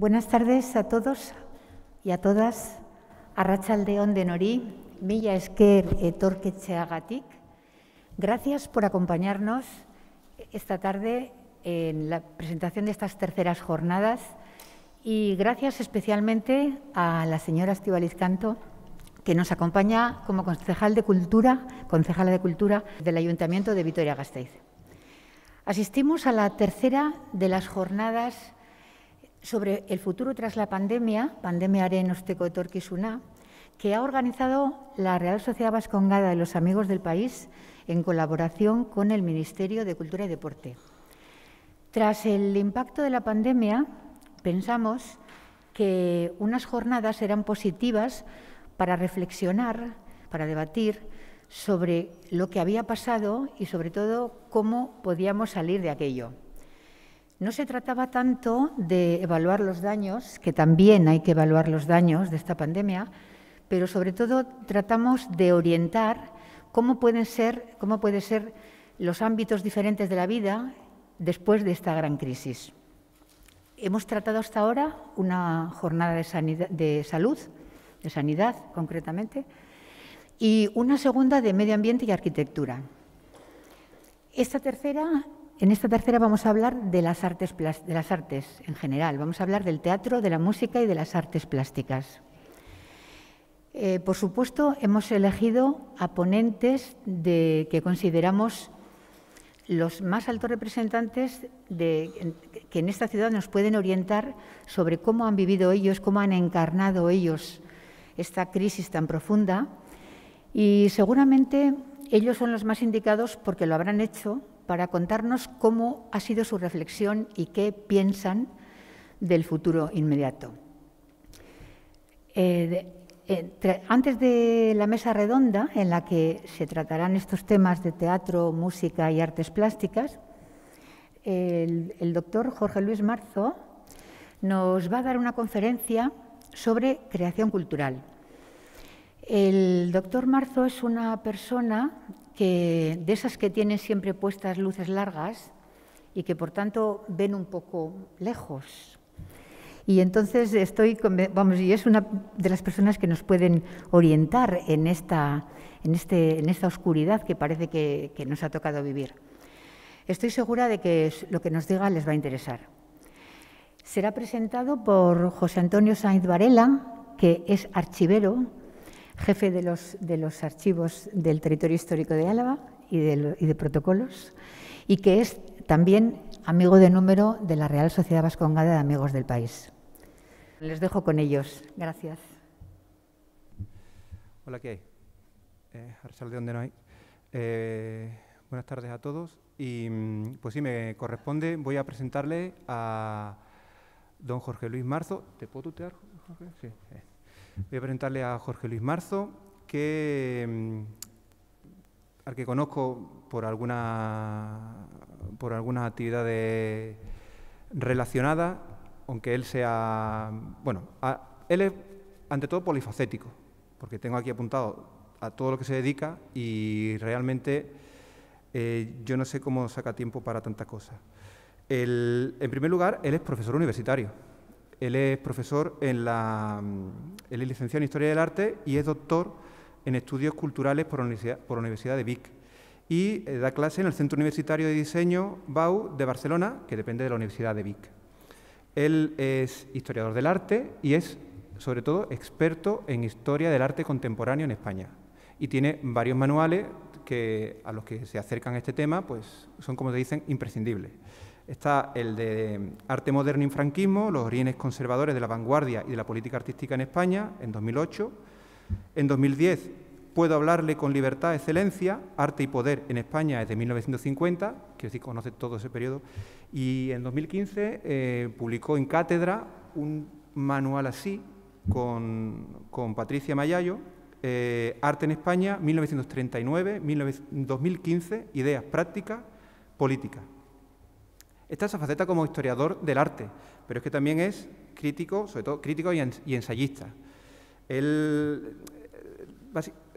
Buenas tardes a todos y a todas. de Norí, milla Esquer Torque Cheagatic. Gracias por acompañarnos esta tarde en la presentación de estas terceras jornadas y gracias especialmente a la señora Estibaliz Canto que nos acompaña como concejal de Cultura, concejala de Cultura del Ayuntamiento de Vitoria-Gasteiz. Asistimos a la tercera de las jornadas sobre el futuro tras la pandemia, Pandemia pandemiaren osteko etorkizuna, que ha organizado la Real Sociedad Vascongada de los Amigos del País en colaboración con el Ministerio de Cultura y Deporte. Tras el impacto de la pandemia, pensamos que unas jornadas eran positivas para reflexionar, para debatir sobre lo que había pasado y, sobre todo, cómo podíamos salir de aquello. No se trataba tanto de evaluar los daños, que también hay que evaluar los daños de esta pandemia, pero sobre todo tratamos de orientar cómo pueden ser, cómo ser los ámbitos diferentes de la vida después de esta gran crisis. Hemos tratado hasta ahora una jornada de, de salud, de sanidad concretamente, y una segunda de medio ambiente y arquitectura. Esta tercera en esta tercera vamos a hablar de las, artes, de las artes en general. Vamos a hablar del teatro, de la música y de las artes plásticas. Eh, por supuesto, hemos elegido a ponentes de, que consideramos los más altos representantes de, que en esta ciudad nos pueden orientar sobre cómo han vivido ellos, cómo han encarnado ellos esta crisis tan profunda. Y seguramente ellos son los más indicados porque lo habrán hecho para contarnos cómo ha sido su reflexión y qué piensan del futuro inmediato. Eh, eh, antes de la mesa redonda, en la que se tratarán estos temas de teatro, música y artes plásticas, el doctor Jorge Luis Marzo nos va a dar una conferencia sobre creación cultural. El doctor Marzo es una persona de esas que tienen siempre puestas luces largas y que por tanto ven un poco lejos. Y entonces estoy, vamos, y es una de las personas que nos pueden orientar en esta, en este, en esta oscuridad que parece que, que nos ha tocado vivir. Estoy segura de que lo que nos diga les va a interesar. Será presentado por José Antonio Sainz Varela, que es archivero jefe de los, de los archivos del territorio histórico de Álava y de, protocolos, y que es también amigo de número de la Real Sociedad Vascongada de Amigos del País. Les dejo con ellos. Gracias. Hola, ¿qué hay? Eh, de no hay. Eh, buenas tardes a todos. Y mm, pues sí, me corresponde, voy a presentarle a don Jorge Luis Marzo. ¿Te puedo tutear, Jorge? Sí. Eh. Voy a presentarle a Jorge Luis Marzo, que, mm, al que conozco por alguna por algunas actividades relacionadas, aunque él sea, bueno, él es ante todo polifacético, porque tengo aquí apuntado a todo lo que se dedica y realmente eh, yo no sé cómo saca tiempo para tantas cosas. El, en primer lugar, él es profesor universitario él es profesor en la. Mm, él licenciado en Historia del Arte y es doctor en Estudios Culturales por la Universidad, de Vic. Y eh, da clase en el Centro Universitario de Diseño BAU de Barcelona, que depende de la Universidad de Vic. Él es historiador del arte y es, sobre todo, experto en historia del arte contemporáneo en España. Y tiene varios manuales que, a los que se acercan a este tema, pues son, como te dicen, imprescindibles. Está el de Arte Moderno y Franquismo, los orígenes conservadores de la vanguardia y de la política artística en España, en 2008. En 2010, Puedo hablarle con libertad, excelencia, arte y poder en España desde 1950, que decir, conoce todo ese periodo. Y en 2015 eh, publicó en Cátedra un manual así con, Patricia Mayallo, eh, Arte en España, 1939-2015, Ideas Prácticas, Políticas. Esta es faceta como historiador del arte, pero es que también es crítico, sobre todo crítico y ensayista.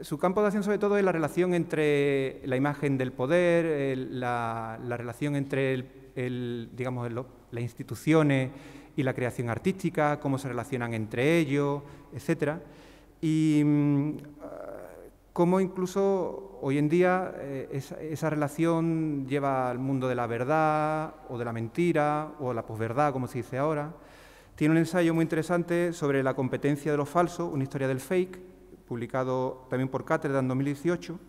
su campo de acción sobre todo es la relación entre la imagen del poder, la, relación entre digamos, las instituciones y la creación artística, cómo se relacionan entre ellos, etc. Y mm, cómo incluso hoy en día eh, esa, relación lleva al mundo de la verdad o de la mentira o la posverdad, como se dice ahora. Tiene un ensayo muy interesante sobre la competencia de lo falso, una historia del fake, publicado también por Cátedra en 2018.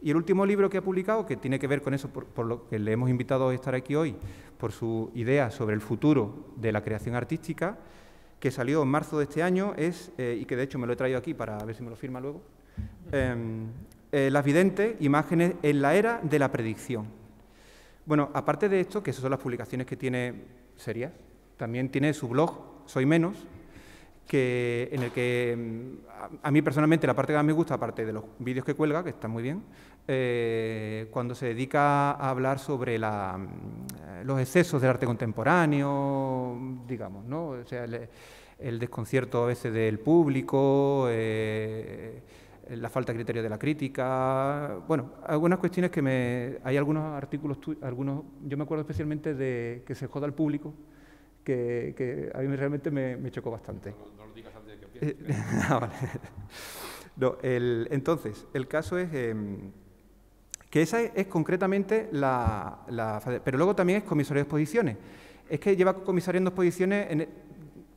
Y el último libro que ha publicado, que tiene que ver con eso, por, lo que le hemos invitado a estar aquí hoy, por su idea sobre el futuro de la creación artística, que salió en marzo de este año, es, eh, y que de hecho me lo he traído aquí para ver si me lo firma luego, Em, eh, las videntes, imágenes en la era de la predicción. Bueno, aparte de esto, que esas son las publicaciones que tiene serias, también tiene su blog Soy Menos, que, en el que em, a, mí personalmente la parte que más me gusta, aparte de los vídeos que cuelga, que están muy bien, eh, cuando se dedica a hablar sobre la, em, eh, los excesos del arte contemporáneo, digamos, ¿no? O sea, el, desconcierto a veces del público. Eh, la falta de criterio de la crítica, bueno, algunas cuestiones que me... Hay algunos artículos, algunos, yo me acuerdo especialmente de que se joda al público, que, a mí realmente me, chocó bastante. No, lo digas antes de que eh, ah, vale. entonces, el caso es... Em, que esa es, concretamente la, Pero luego también es comisario de exposiciones. Es que lleva comisariando exposiciones en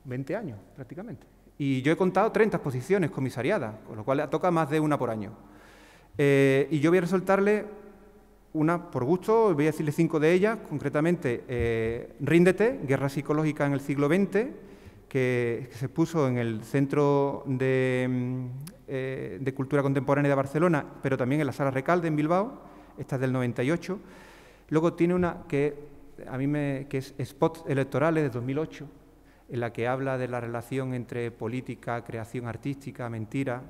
20 e, años, prácticamente. Y yo he contado 30 exposiciones comisariadas, con lo cual toca más de una por año. Eh, y yo voy a resaltarle una por gusto, voy a decirle cinco de ellas, concretamente eh, Ríndete, Guerra Psicológica en el siglo XX, que, se puso en el Centro mm, eh, de, Cultura Contemporánea de Barcelona, pero también en la Sala Recalde en Bilbao, esta es del 98. Luego tiene una que a mí me, que es Spots Electorales de 2008, en la que habla de la relación entre política, creación artística, mentira.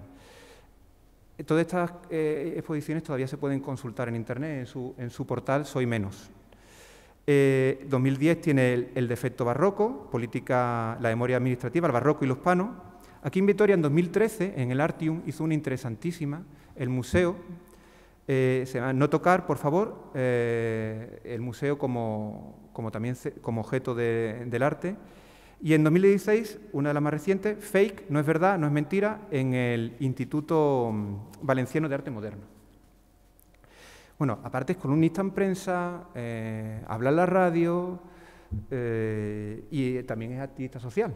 Todas estas eh, exposiciones todavía se pueden consultar en Internet, en su, portal Soy Menos. 2010 eh, tiene el, defecto barroco, política, la memoria administrativa, el barroco y los panos. Aquí en Vitoria, en 2013, en el Artium, hizo una interesantísima, el museo, eh, se llama No tocar, por favor, el museo como, también como objeto del arte, y en 2016, una de las más recientes, Fake, no es verdad, no es mentira, en el Instituto mm, Valenciano de Arte Moderno. Bueno, aparte es columnista en prensa, eh, habla en la radio eh, y también es activista social.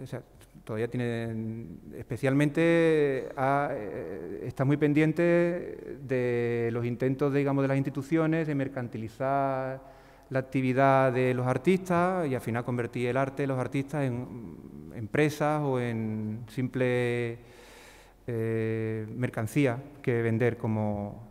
O sea, todavía tiene, especialmente eh, está muy pendiente de los intentos, digamos, de las instituciones de mercantilizar la actividad de los artistas y al final convertí el arte de los artistas en mm, empresas o en simple eh, mercancía que vender como...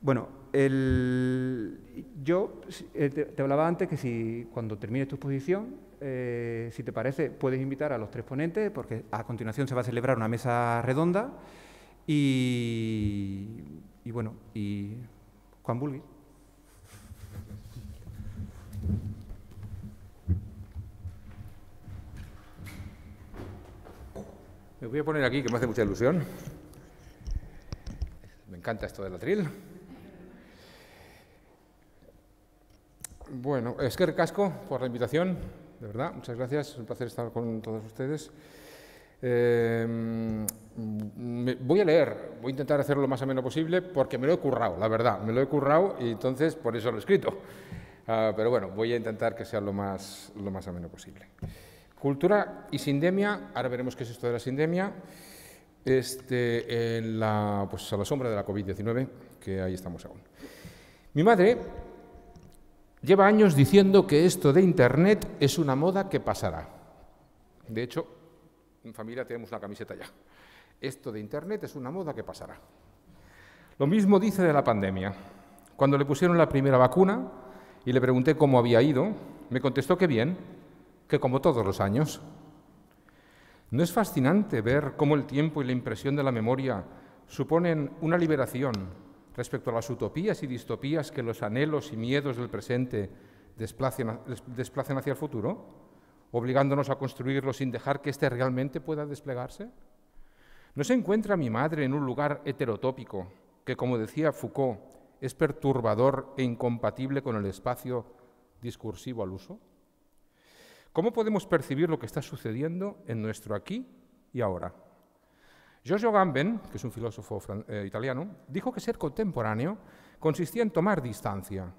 Bueno, el... yo eh, te, hablaba antes que si cuando termine tu exposición eh, si te parece, puedes invitar a los tres ponentes, porque a continuación se va a celebrar una mesa redonda. Y, y bueno, y Juan Bulgui. Me voy a poner aquí, que me hace mucha ilusión. Me encanta esto del atril. Bueno, es que recasco por la invitación, de verdad, muchas gracias, es un placer estar con todos ustedes. Em, voy a leer, voy a intentar hacerlo lo más ameno posible porque me lo he currado, la verdad, me lo he currado y entonces por eso lo he escrito. Ah, pero bueno, voy a intentar que sea lo más, lo más ameno posible. Cultura y sindemia, ahora veremos qué es esto de la sindemia, este, pues, a la sombra de la COVID-19, que ahí estamos aún. Mi madre lleva años diciendo que esto de Internet es una moda que pasará. De hecho, en familia tenemos una camiseta ya. Esto de Internet es una moda que pasará. Lo mismo dice de la pandemia. Cuando le pusieron la primera vacuna y le pregunté cómo había ido, me contestó que bien, que como todos los años. ¿No es fascinante ver cómo el tiempo y la impresión de la memoria suponen una liberación respecto a las utopías y distopías que los anhelos y miedos del presente desplacen, hacia el futuro, obligándonos a construirlo sin dejar que éste realmente pueda desplegarse? ¿No se encuentra mi madre en un lugar heterotópico que, como decía Foucault, es perturbador e incompatible con el espacio discursivo al uso? ¿Cómo podemos percibir lo que está sucediendo en nuestro aquí y ahora? Giorgio Gamben, que es un filósofo eh, italiano, dijo que ser contemporáneo consistía en tomar distancia,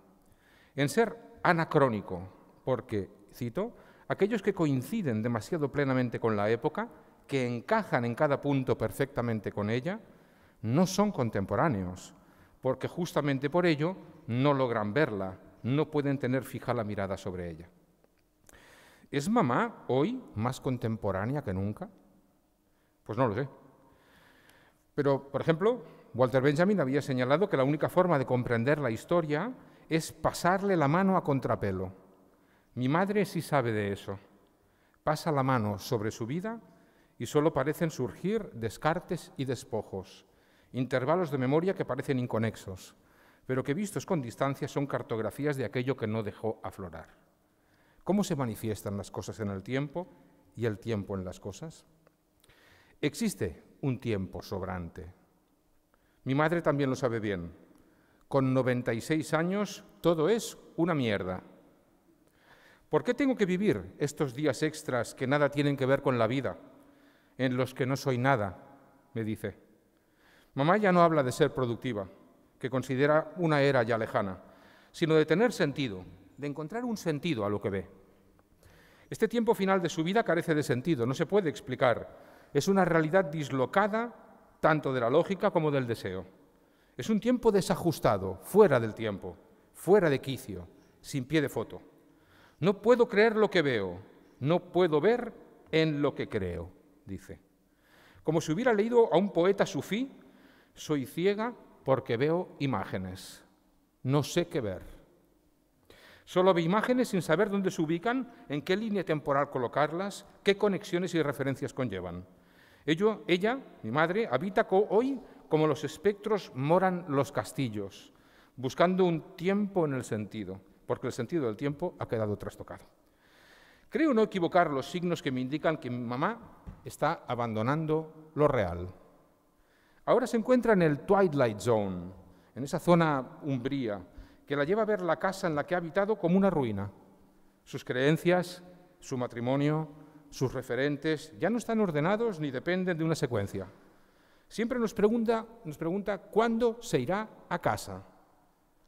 en ser anacrónico, porque, cito, aquellos que coinciden demasiado plenamente con la época, que encajan en cada punto perfectamente con ella, no son contemporáneos, porque justamente por ello no logran verla, no pueden tener fija la mirada sobre ella. ¿Es mamá hoy más contemporánea que nunca? Pues no lo sé. Pero, por ejemplo, Walter Benjamin había señalado que la única forma de comprender la historia es pasarle la mano a contrapelo. Mi madre sí sabe de eso. Pasa la mano sobre su vida y solo parecen surgir descartes y despojos, intervalos de memoria que parecen inconexos, pero que vistos con distancia son cartografías de aquello que no dejó aflorar. ¿Cómo se manifiestan las cosas en el tiempo y el tiempo en las cosas? Existe un tiempo sobrante. Mi madre también lo sabe bien. Con 96 años todo es una mierda. ¿Por qué tengo que vivir estos días extras que nada tienen que ver con la vida, en los que no soy nada? me dice. Mamá ya no habla de ser productiva, que considera una era ya lejana, sino de tener sentido, de encontrar un sentido a lo que ve. Este tiempo final de su vida carece de sentido, no se puede explicar. Es una realidad dislocada tanto de la lógica como del deseo. Es un tiempo desajustado, fuera del tiempo, fuera de quicio, sin pie de foto. No puedo creer lo que veo, no puedo ver en lo que creo, dice. Como si hubiera leído a un poeta sufí, soy ciega porque veo imágenes, no sé qué ver. Solo ve imágenes sin saber dónde se ubican, en qué línea temporal colocarlas, qué conexiones y referencias conllevan. Ello, ella, mi madre, habita hoy como los espectros moran los castillos, buscando un tiempo en el sentido, porque el sentido del tiempo ha quedado trastocado. Creo no equivocar los signos que me indican que mi mamá está abandonando lo real. Ahora se encuentra en el Twilight Zone, en esa zona umbría, que la lleva a ver la casa en la que ha habitado como una ruina. Sus creencias, su matrimonio, sus referentes ya no están ordenados ni dependen de una secuencia. Siempre nos pregunta, nos pregunta cuándo se irá a casa.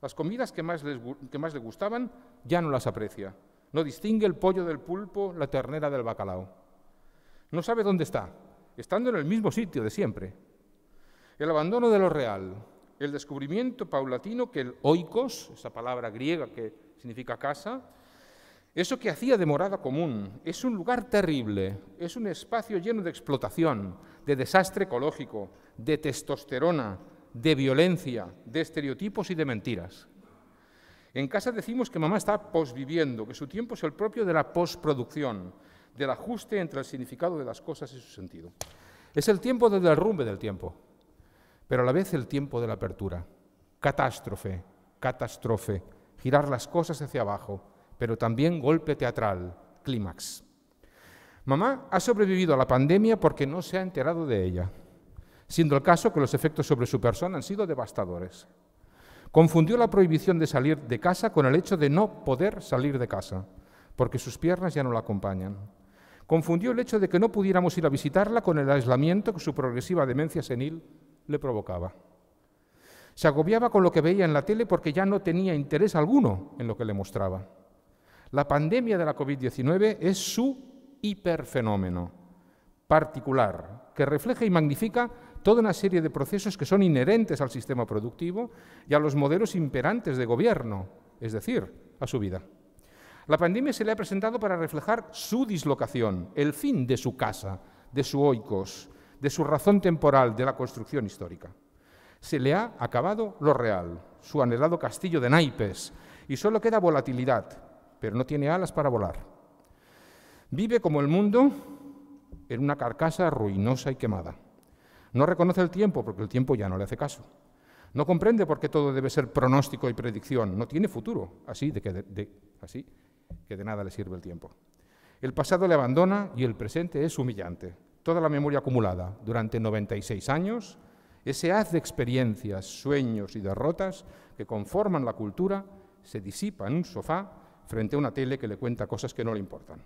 Las comidas que más le gustaban ya no las aprecia. No distingue el pollo del pulpo, la ternera del bacalao. No sabe dónde está, estando en el mismo sitio de siempre. El abandono de lo real, el descubrimiento paulatino que el oikos, esa palabra griega que significa casa, eso que hacía de morada común, es un lugar terrible, es un espacio lleno de explotación, de desastre ecológico, de testosterona, de violencia, de estereotipos y de mentiras. En casa decimos que mamá está posviviendo, que su tiempo es el propio de la posproducción, del ajuste entre el significado de las cosas y su sentido. Es el tiempo del derrumbe del tiempo pero a la vez el tiempo de la apertura. Catástrofe, catástrofe, girar las cosas hacia abajo, pero también golpe teatral, clímax. Mamá ha sobrevivido a la pandemia porque no se ha enterado de ella, siendo el caso que los efectos sobre su persona han sido devastadores. Confundió la prohibición de salir de casa con el hecho de no poder salir de casa, porque sus piernas ya no la acompañan. Confundió el hecho de que no pudiéramos ir a visitarla con el aislamiento que su progresiva demencia senil le provocaba. Se agobiaba con lo que veía en la tele porque ya no tenía interés alguno en lo que le mostraba. La pandemia de la COVID-19 es su hiperfenómeno particular, que refleja y magnifica toda una serie de procesos que son inherentes al sistema productivo y a los modelos imperantes de gobierno, es decir, a su vida. La pandemia se le ha presentado para reflejar su dislocación, el fin de su casa, de su oikos, de su razón temporal de la construcción histórica. Se le ha acabado lo real, su anhelado castillo de naipes, y solo queda volatilidad, pero no tiene alas para volar. Vive como el mundo en una carcasa ruinosa y quemada. No reconoce el tiempo porque el tiempo ya no le hace caso. No comprende por qué todo debe ser pronóstico y predicción. No tiene futuro, así, así que de nada le sirve el tiempo. El pasado le abandona y el presente es humillante toda la memoria acumulada durante 96 años, ese haz de experiencias, sueños y derrotas que conforman la cultura se disipa en un sofá frente a una tele que le cuenta cosas que no le importan.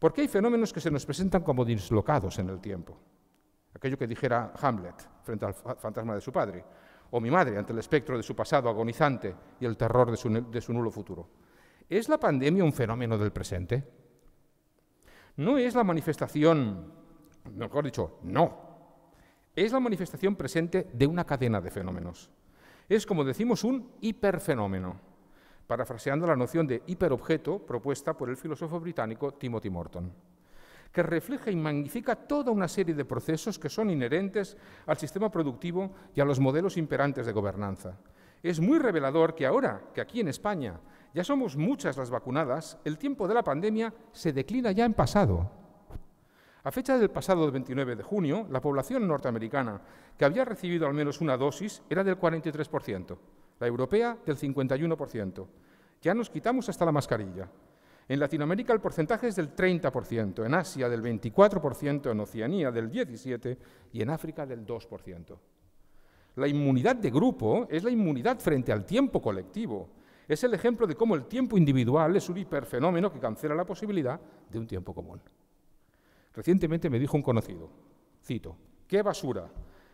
Porque hay fenómenos que se nos presentan como dislocados en el tiempo. Aquello que dijera Hamlet frente al fantasma de su padre, o mi madre ante el espectro de su pasado agonizante y el terror de su, de su nulo futuro. ¿Es la pandemia un fenómeno del presente? ¿No es la manifestación mejor dicho, no. Es la manifestación presente de una cadena de fenómenos. Es, como decimos, un hiperfenómeno, parafraseando la noción de hiperobjeto propuesta por el filósofo británico Timothy Morton, que refleja y magnifica toda una serie de procesos que son inherentes al sistema productivo y a los modelos imperantes de gobernanza. Es muy revelador que ahora, que aquí en España ya somos muchas las vacunadas, el tiempo de la pandemia se declina ya en pasado. A fecha del pasado 29 de junio, la población norteamericana que había recibido al menos una dosis era del 43%, la europea del 51%. Ya nos quitamos hasta la mascarilla. En Latinoamérica el porcentaje es del 30%, en Asia del 24%, en Oceanía del 17% y en África del 2%. La inmunidad de grupo es la inmunidad frente al tiempo colectivo. Es el ejemplo de cómo el tiempo individual es un hiperfenómeno que cancela la posibilidad de un tiempo común. Recientemente me dijo un conocido, cito, ¡qué basura!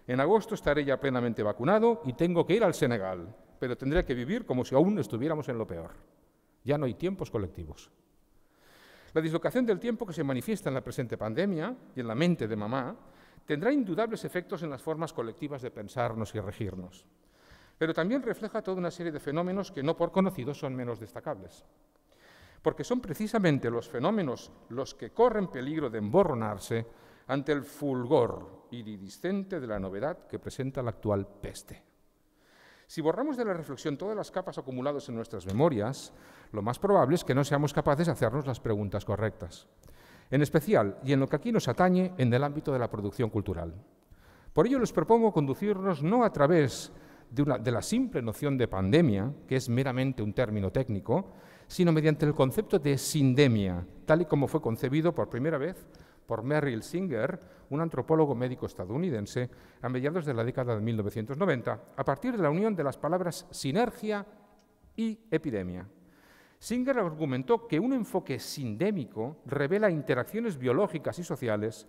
En agosto estaré ya plenamente vacunado y tengo que ir al Senegal, pero tendré que vivir como si aún estuviéramos en lo peor. Ya no hay tiempos colectivos. La dislocación del tiempo que se manifiesta en la presente pandemia y en la mente de mamá tendrá indudables efectos en las formas colectivas de pensarnos y regirnos, pero también refleja toda una serie de fenómenos que no por conocidos son menos destacables porque son precisamente los fenómenos los que corren peligro de emborronarse ante el fulgor iridiscente de la novedad que presenta la actual peste. Si borramos de la reflexión todas las capas acumuladas en nuestras memorias, lo más probable es que no seamos capaces de hacernos las preguntas correctas. En especial, y en lo que aquí nos atañe, en el ámbito de la producción cultural. Por ello les propongo conducirnos no a través de, la simple noción de pandemia, que es meramente un término técnico, sino mediante el concepto de sindemia, tal y como fue concebido por primera vez por Merrill Singer, un antropólogo médico estadounidense, a mediados de la década de 1990, a partir de la unión de las palabras sinergia y epidemia. Singer argumentó que un enfoque sindémico revela interacciones biológicas y sociales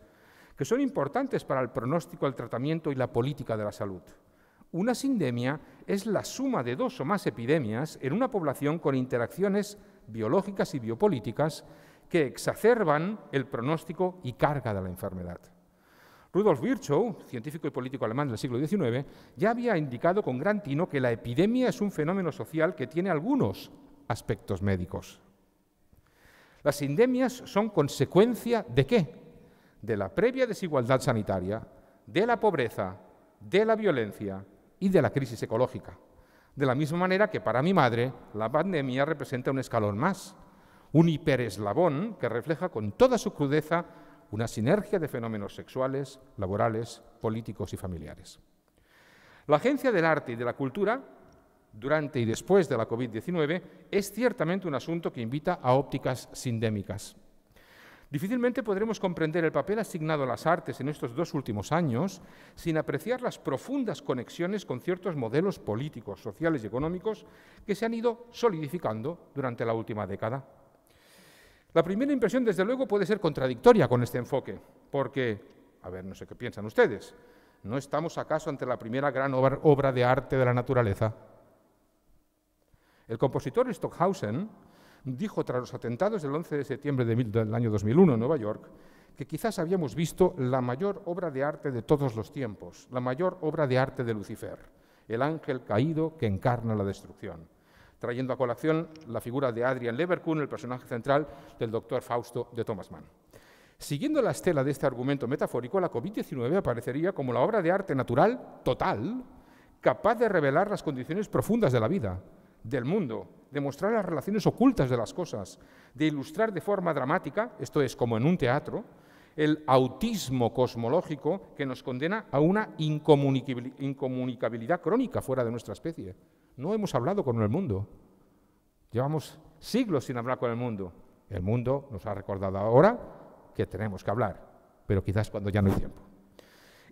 que son importantes para el pronóstico, el tratamiento y la política de la salud. Una sindemia es la suma de dos o más epidemias en una población con interacciones biológicas y biopolíticas que exacerban el pronóstico y carga de la enfermedad. Rudolf Virchow, científico y político alemán del siglo XIX, ya había indicado con gran tino que la epidemia es un fenómeno social que tiene algunos aspectos médicos. Las sindemias son consecuencia de qué? De la previa desigualdad sanitaria, de la pobreza, de la violencia, y de la crisis ecológica. De la misma manera que para mi madre la pandemia representa un escalón más, un hipereslabón que refleja con toda su crudeza una sinergia de fenómenos sexuales, laborales, políticos y familiares. La agencia del arte y de la cultura, durante y después de la COVID-19, es ciertamente un asunto que invita a ópticas sindémicas. Difícilmente podremos comprender el papel asignado a las artes en estos dos últimos años sin apreciar las profundas conexiones con ciertos modelos políticos, sociales y económicos que se han ido solidificando durante la última década. La primera impresión, desde luego, puede ser contradictoria con este enfoque, porque, a ver, no sé qué piensan ustedes, ¿no estamos acaso ante la primera gran obra de arte de la naturaleza? El compositor Stockhausen dijo tras los atentados del 11 de septiembre del año 2001 en Nueva York que quizás habíamos visto la mayor obra de arte de todos los tiempos, la mayor obra de arte de Lucifer, el ángel caído que encarna la destrucción, trayendo a colación la figura de Adrian Leverkun, el personaje central del doctor Fausto de Thomas Mann. Siguiendo la estela de este argumento metafórico, la COVID-19 aparecería como la obra de arte natural total, capaz de revelar las condiciones profundas de la vida, del mundo, de mostrar las relaciones ocultas de las cosas, de ilustrar de forma dramática, esto es como en un teatro, el autismo cosmológico que nos condena a una incomunicabilidad crónica fuera de nuestra especie. No hemos hablado con el mundo. Llevamos siglos sin hablar con el mundo. El mundo nos ha recordado ahora que tenemos que hablar, pero quizás cuando ya no hay tiempo.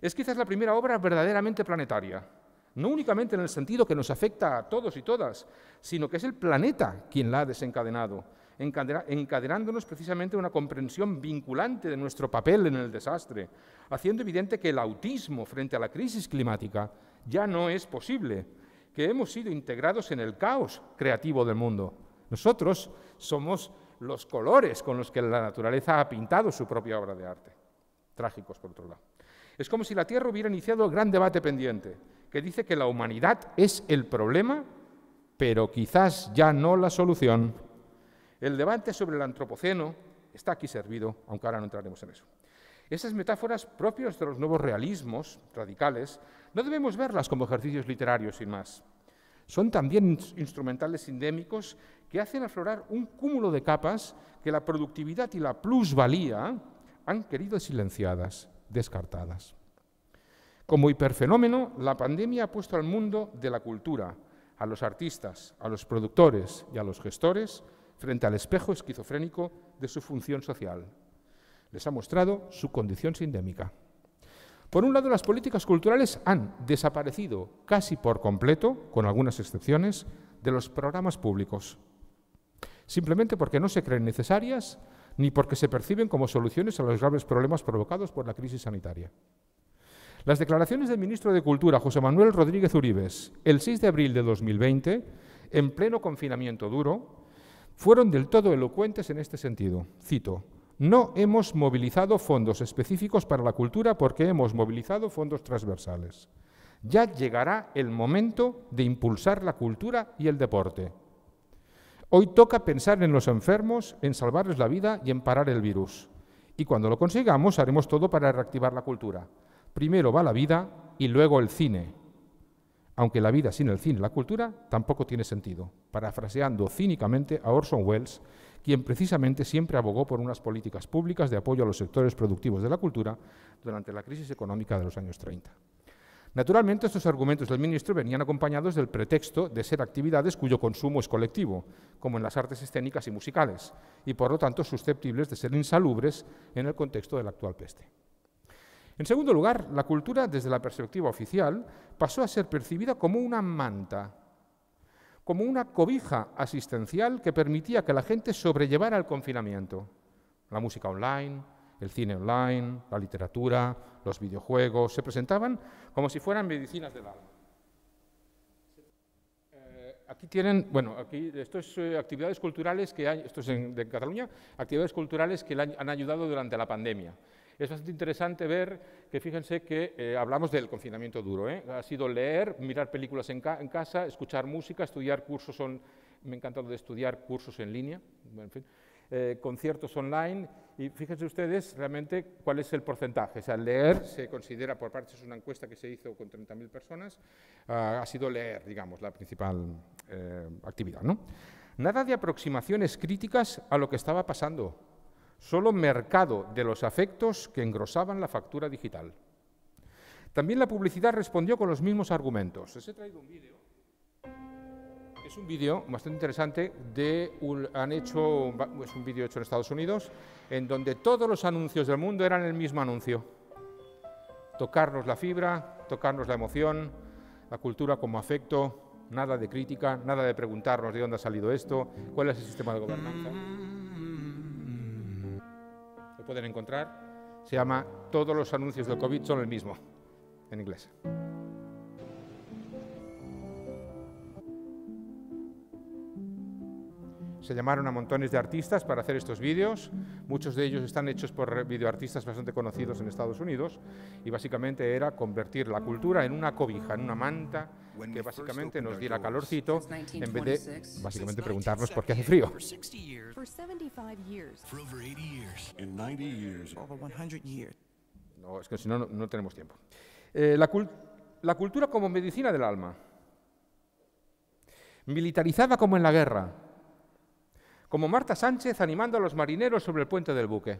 Es quizás la primera obra verdaderamente planetaria, no únicamente en el sentido que nos afecta a todos y todas, sino que es el planeta quien la ha desencadenado, encadenándonos precisamente una comprensión vinculante de nuestro papel en el desastre, haciendo evidente que el autismo frente a la crisis climática ya no es posible, que hemos sido integrados en el caos creativo del mundo. Nosotros somos los colores con los que la naturaleza ha pintado su propia obra de arte. Trágicos, por otro lado. Es como si la Tierra hubiera iniciado un gran debate pendiente que dice que la humanidad es el problema, pero quizás ya no la solución. El debate sobre el antropoceno está aquí servido, aunque ahora no entraremos en eso. Esas metáforas propias de los nuevos realismos radicales no debemos verlas como ejercicios literarios sin más. Son también instrumentales endémicos que hacen aflorar un cúmulo de capas que la productividad y la plusvalía han querido silenciadas, descartadas. Como hiperfenómeno, la pandemia ha puesto al mundo de la cultura, a los artistas, a los productores y a los gestores frente al espejo esquizofrénico de su función social. Les ha mostrado su condición sindémica. Por un lado, las políticas culturales han desaparecido casi por completo, con algunas excepciones, de los programas públicos, simplemente porque no se creen necesarias ni porque se perciben como soluciones a los graves problemas provocados por la crisis sanitaria. Las declaraciones del ministro de Cultura, José Manuel Rodríguez Uribes, el 6 de abril de 2020, en pleno confinamiento duro, fueron del todo elocuentes en este sentido. Cito, no hemos movilizado fondos específicos para la cultura porque hemos movilizado fondos transversales. Ya llegará el momento de impulsar la cultura y el deporte. Hoy toca pensar en los enfermos, en salvarles la vida y en parar el virus. Y cuando lo consigamos, haremos todo para reactivar la cultura. Primero va la vida y luego el cine. Aunque la vida sin el cine y la cultura tampoco tiene sentido, parafraseando cínicamente a Orson Welles, quien precisamente siempre abogó por unas políticas públicas de apoyo a los sectores productivos de la cultura durante la crisis económica de los años 30. Naturalmente, estos argumentos del ministro venían acompañados del pretexto de ser actividades cuyo consumo es colectivo, como en las artes escénicas y musicales, y por lo tanto susceptibles de ser insalubres en el contexto de la actual peste. En segundo lugar, la cultura, desde la perspectiva oficial, pasó a ser percibida como una manta, como una cobija asistencial que permitía que la gente sobrellevara el confinamiento. La música online, el cine online, la literatura, los videojuegos, se presentaban como si fueran medicinas del alma. Eh, aquí tienen, bueno, aquí estas eh, actividades culturales que hay, esto es en, de Cataluña, actividades culturales que han ayudado durante la pandemia. Es bastante interesante ver que fíjense que eh, hablamos del confinamiento duro. ¿eh? Ha sido leer, mirar películas en, casa, escuchar música, estudiar cursos, me ha encantado de estudiar cursos en línea, en fin, eh, conciertos online. Y fíjense ustedes realmente cuál es el porcentaje. O sea, leer se considera, por parte es una encuesta que se hizo con 30.000 personas, ah, ha sido leer, digamos, la principal actividad. Nada de aproximaciones críticas a lo que estaba pasando solo mercado de los afectos que engrosaban la factura digital. También la publicidad respondió con los mismos argumentos. Les he traído un vídeo. Es un vídeo bastante interesante de han hecho es un vídeo hecho en Estados Unidos en donde todos los anuncios del mundo eran el mismo anuncio. Tocarnos la fibra, tocarnos la emoción, la cultura como afecto, nada de crítica, nada de preguntarnos de dónde ha salido esto, cuál es el sistema de gobernanza pueden encontrar, se llama Todos los anuncios del COVID son el mismo, en inglés. Se llamaron a montones de artistas para hacer estos vídeos. Muchos de ellos están hechos por videoartistas bastante conocidos en Estados Unidos. Y básicamente era convertir la cultura en una cobija, en una manta, que básicamente nos diera calorcito en vez de básicamente preguntarnos por qué hace frío. No, es que si no, no tenemos tiempo. Eh, la cultura como medicina del alma, militarizada como en la guerra, como Marta Sánchez animando a los marineros sobre el puente del buque.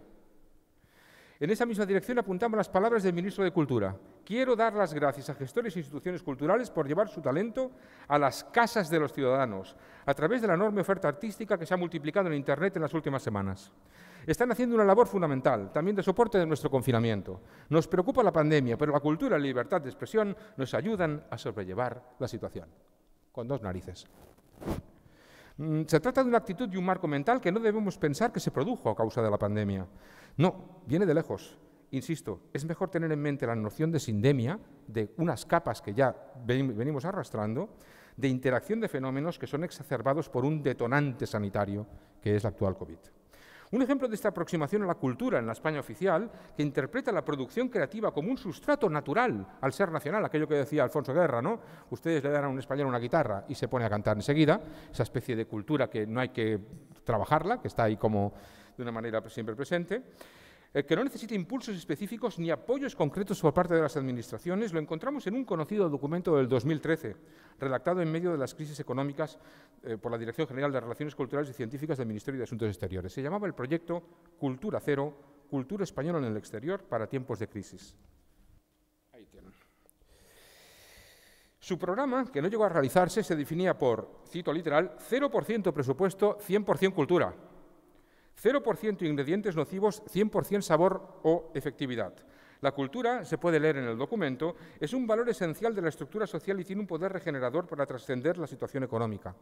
En esa misma dirección apuntamos las palabras del ministro de Cultura. Quiero dar las gracias a gestores e instituciones culturales por llevar su talento a las casas de los ciudadanos, a través de la enorme oferta artística que se ha multiplicado en Internet en las últimas semanas. Están haciendo una labor fundamental, también de soporte de nuestro confinamiento. Nos preocupa la pandemia, pero la cultura y la libertad de expresión nos ayudan a sobrellevar la situación. Con dos narices. Mm, se trata de una actitud y un marco mental que no debemos pensar que se produjo a causa de la pandemia. No, viene de lejos. Insisto, es mejor tener en mente la noción de sindemia, de unas capas que ya venimos arrastrando, de interacción de fenómenos que son exacerbados por un detonante sanitario, que es la actual COVID. Un ejemplo de esta aproximación a la cultura en la España oficial, que interpreta la producción creativa como un sustrato natural al ser nacional, aquello que decía Alfonso Guerra, ¿no? Ustedes le dan a un español una guitarra y se pone a cantar enseguida, esa especie de cultura que no hay que trabajarla, que está ahí como de una manera siempre presente. El que no necesita impulsos específicos ni apoyos concretos por parte de las administraciones, lo encontramos en un conocido documento del 2013, redactado en medio de las crisis económicas eh, por la Dirección General de Relaciones Culturales y Científicas del Ministerio de Asuntos Exteriores. Se llamaba el proyecto Cultura Cero, Cultura Española en el Exterior para tiempos de crisis. Su programa, que no llegó a realizarse, se definía por, cito literal, 0% presupuesto, 100% cultura. 0% ingredientes nocivos, 100% sabor o efectividad. La cultura, se puede leer en el documento, es un valor esencial de la estructura social y tiene un poder regenerador para trascender la situación económica.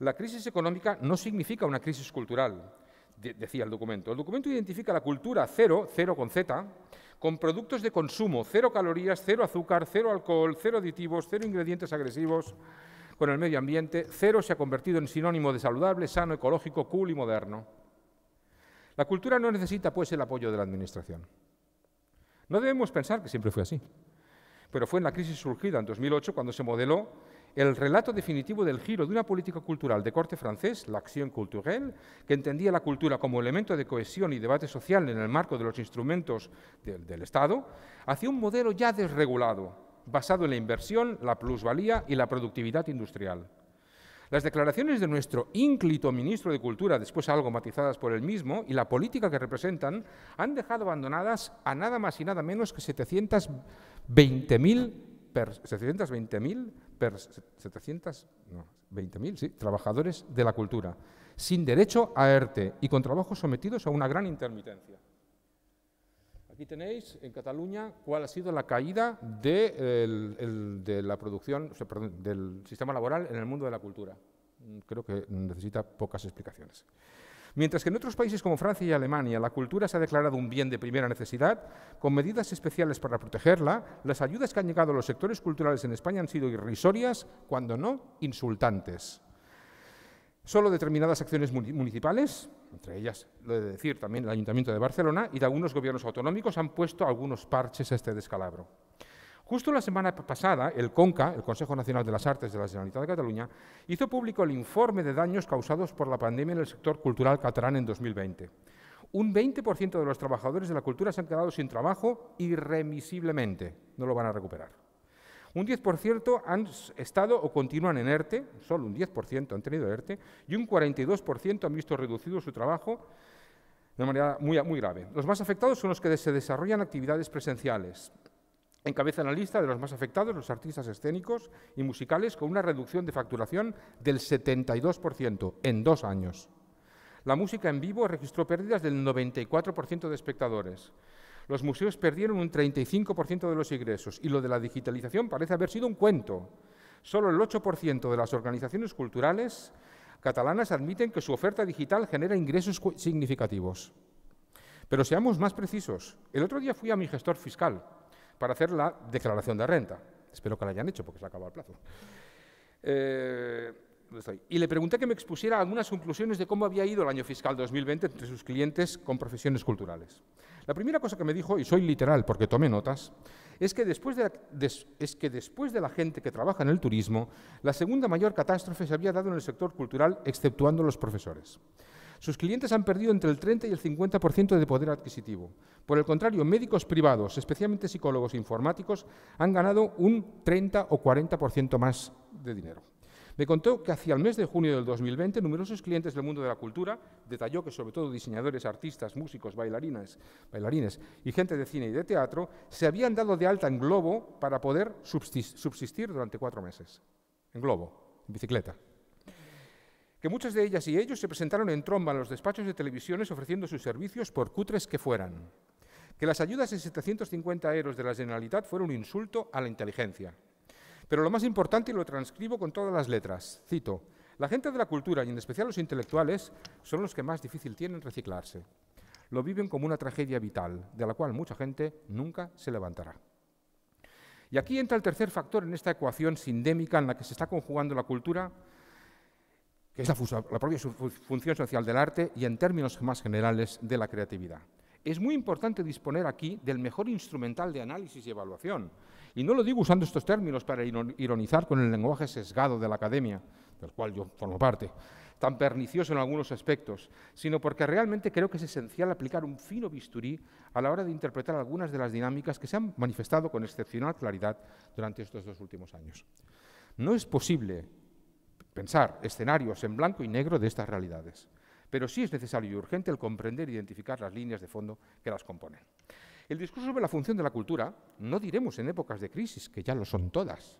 La crisis económica no significa una crisis cultural, decía el documento. El documento identifica la cultura cero, cero con Z, con productos de consumo, cero calorías, cero azúcar, cero alcohol, cero aditivos, cero ingredientes agresivos con el medio ambiente, cero se ha convertido en sinónimo de saludable, sano, ecológico, cool y moderno. La cultura no necesita, pues, el apoyo de la Administración. No debemos pensar que siempre fue así, pero fue en la crisis surgida en 2008 cuando se modeló el relato definitivo del giro de una política cultural de corte francés, la acción culturelle, que entendía la cultura como elemento de cohesión y debate social en el marco de los instrumentos del Estado, hacia un modelo ya desregulado, basado en la inversión, la plusvalía y la productividad industrial. Las declaraciones de nuestro ínclito ministro de Cultura, después algo matizadas por él mismo, y la política que representan, han dejado abandonadas a nada más y nada menos que 720.000 trabajadores de la cultura, sin derecho a ERTE y con trabajos sometidos a una gran intermitencia. Y tenéis en Cataluña cuál ha sido la caída de, la producción, del sistema laboral en el mundo de la cultura. Mm, creo que necesita pocas explicaciones. Mientras que en otros países como Francia y Alemania la cultura se ha declarado un bien de primera necesidad, con medidas especiales para protegerla, las ayudas que han llegado a los sectores culturales en España han sido irrisorias, cuando no insultantes. Solo determinadas acciones municipales, entre ellas lo de decir también el Ayuntamiento de Barcelona y de algunos gobiernos autonómicos, han puesto algunos parches a este descalabro. Justo la semana pasada, el CONCA, el Consejo Nacional de las Artes de la Generalitat de Cataluña, hizo público el informe de daños causados por la pandemia en el sector cultural catalán en 2020. Un 20% de los trabajadores de la cultura se han quedado sin trabajo irremisiblemente, no lo van a recuperar. Un 10% han estado o continúan en ERTE, solo un 10% han tenido ERTE, y un 42% han visto reducido su trabajo de manera muy, grave. Los más afectados son los que se desarrollan actividades presenciales. Encabeza la lista de los más afectados los artistas escénicos y musicales con una reducción de facturación del 72% en dos años. La música en vivo registró pérdidas del 94% de espectadores. Los museos perdieron un 35% de los ingresos y lo de la digitalización parece haber sido un cuento. Solo el 8% de las organizaciones culturales catalanas admiten que su oferta digital genera ingresos significativos. Pero seamos más precisos. El otro día fui a mi gestor fiscal para hacer la declaración de renta. Espero que la hayan hecho porque se acaba el plazo. Eh, y le pregunté que me expusiera algunas conclusiones de cómo había ido el año fiscal 2020 entre sus clientes con profesiones culturales. La primera cosa que me dijo, y soy literal porque tomé notas, es que, después de la, es que después de la gente que trabaja en el turismo, la segunda mayor catástrofe se había dado en el sector cultural, exceptuando los profesores. Sus clientes han perdido entre el 30 y el 50% de poder adquisitivo. Por el contrario, médicos privados, especialmente psicólogos e informáticos, han ganado un 30 o 40% más de dinero. Me contó que hacia el mes de junio del 2020 numerosos clientes del mundo de la cultura, detalló que sobre todo diseñadores, artistas, músicos, bailarinas, bailarines y gente de cine y de teatro, se habían dado de alta en globo para poder subsistir durante cuatro meses. En globo, en bicicleta que muchas de ellas y ellos se presentaron en tromba en los despachos de televisiones ofreciendo sus servicios por cutres que fueran, que las ayudas de 750 euros de la Generalitat fueron un insulto a la inteligencia, pero lo más importante, y lo transcribo con todas las letras, cito, la gente de la cultura, y en especial los intelectuales, son los que más difícil tienen reciclarse. Lo viven como una tragedia vital, de la cual mucha gente nunca se levantará. Y aquí entra el tercer factor en esta ecuación sindémica en la que se está conjugando la cultura, que es la, la propia función social del arte y en términos más generales de la creatividad. Es muy importante disponer aquí del mejor instrumental de análisis y evaluación. Y no lo digo usando estos términos para ironizar con el lenguaje sesgado de la academia, del cual yo formo parte, tan pernicioso en algunos aspectos, sino porque realmente creo que es esencial aplicar un fino bisturí a la hora de interpretar algunas de las dinámicas que se han manifestado con excepcional claridad durante estos dos últimos años. No es posible pensar escenarios en blanco y negro de estas realidades pero sí es necesario y urgente el comprender e identificar las líneas de fondo que las componen. El discurso sobre la función de la cultura, no diremos en épocas de crisis, que ya lo son todas,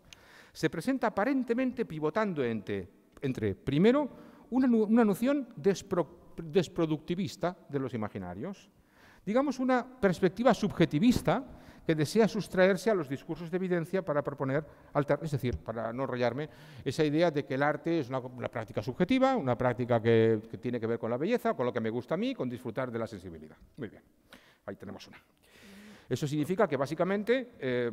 se presenta aparentemente pivotando entre, primero, una, noción desproductivista de los imaginarios, digamos una perspectiva subjetivista que desea sustraerse a los discursos de evidencia para proponer es decir, para no enrollarme, esa idea de que el arte es una, práctica subjetiva, una práctica que, tiene que ver con la belleza, con lo que me gusta a mí, con disfrutar de la sensibilidad. Muy bien, ahí tenemos una. Eso significa que básicamente eh,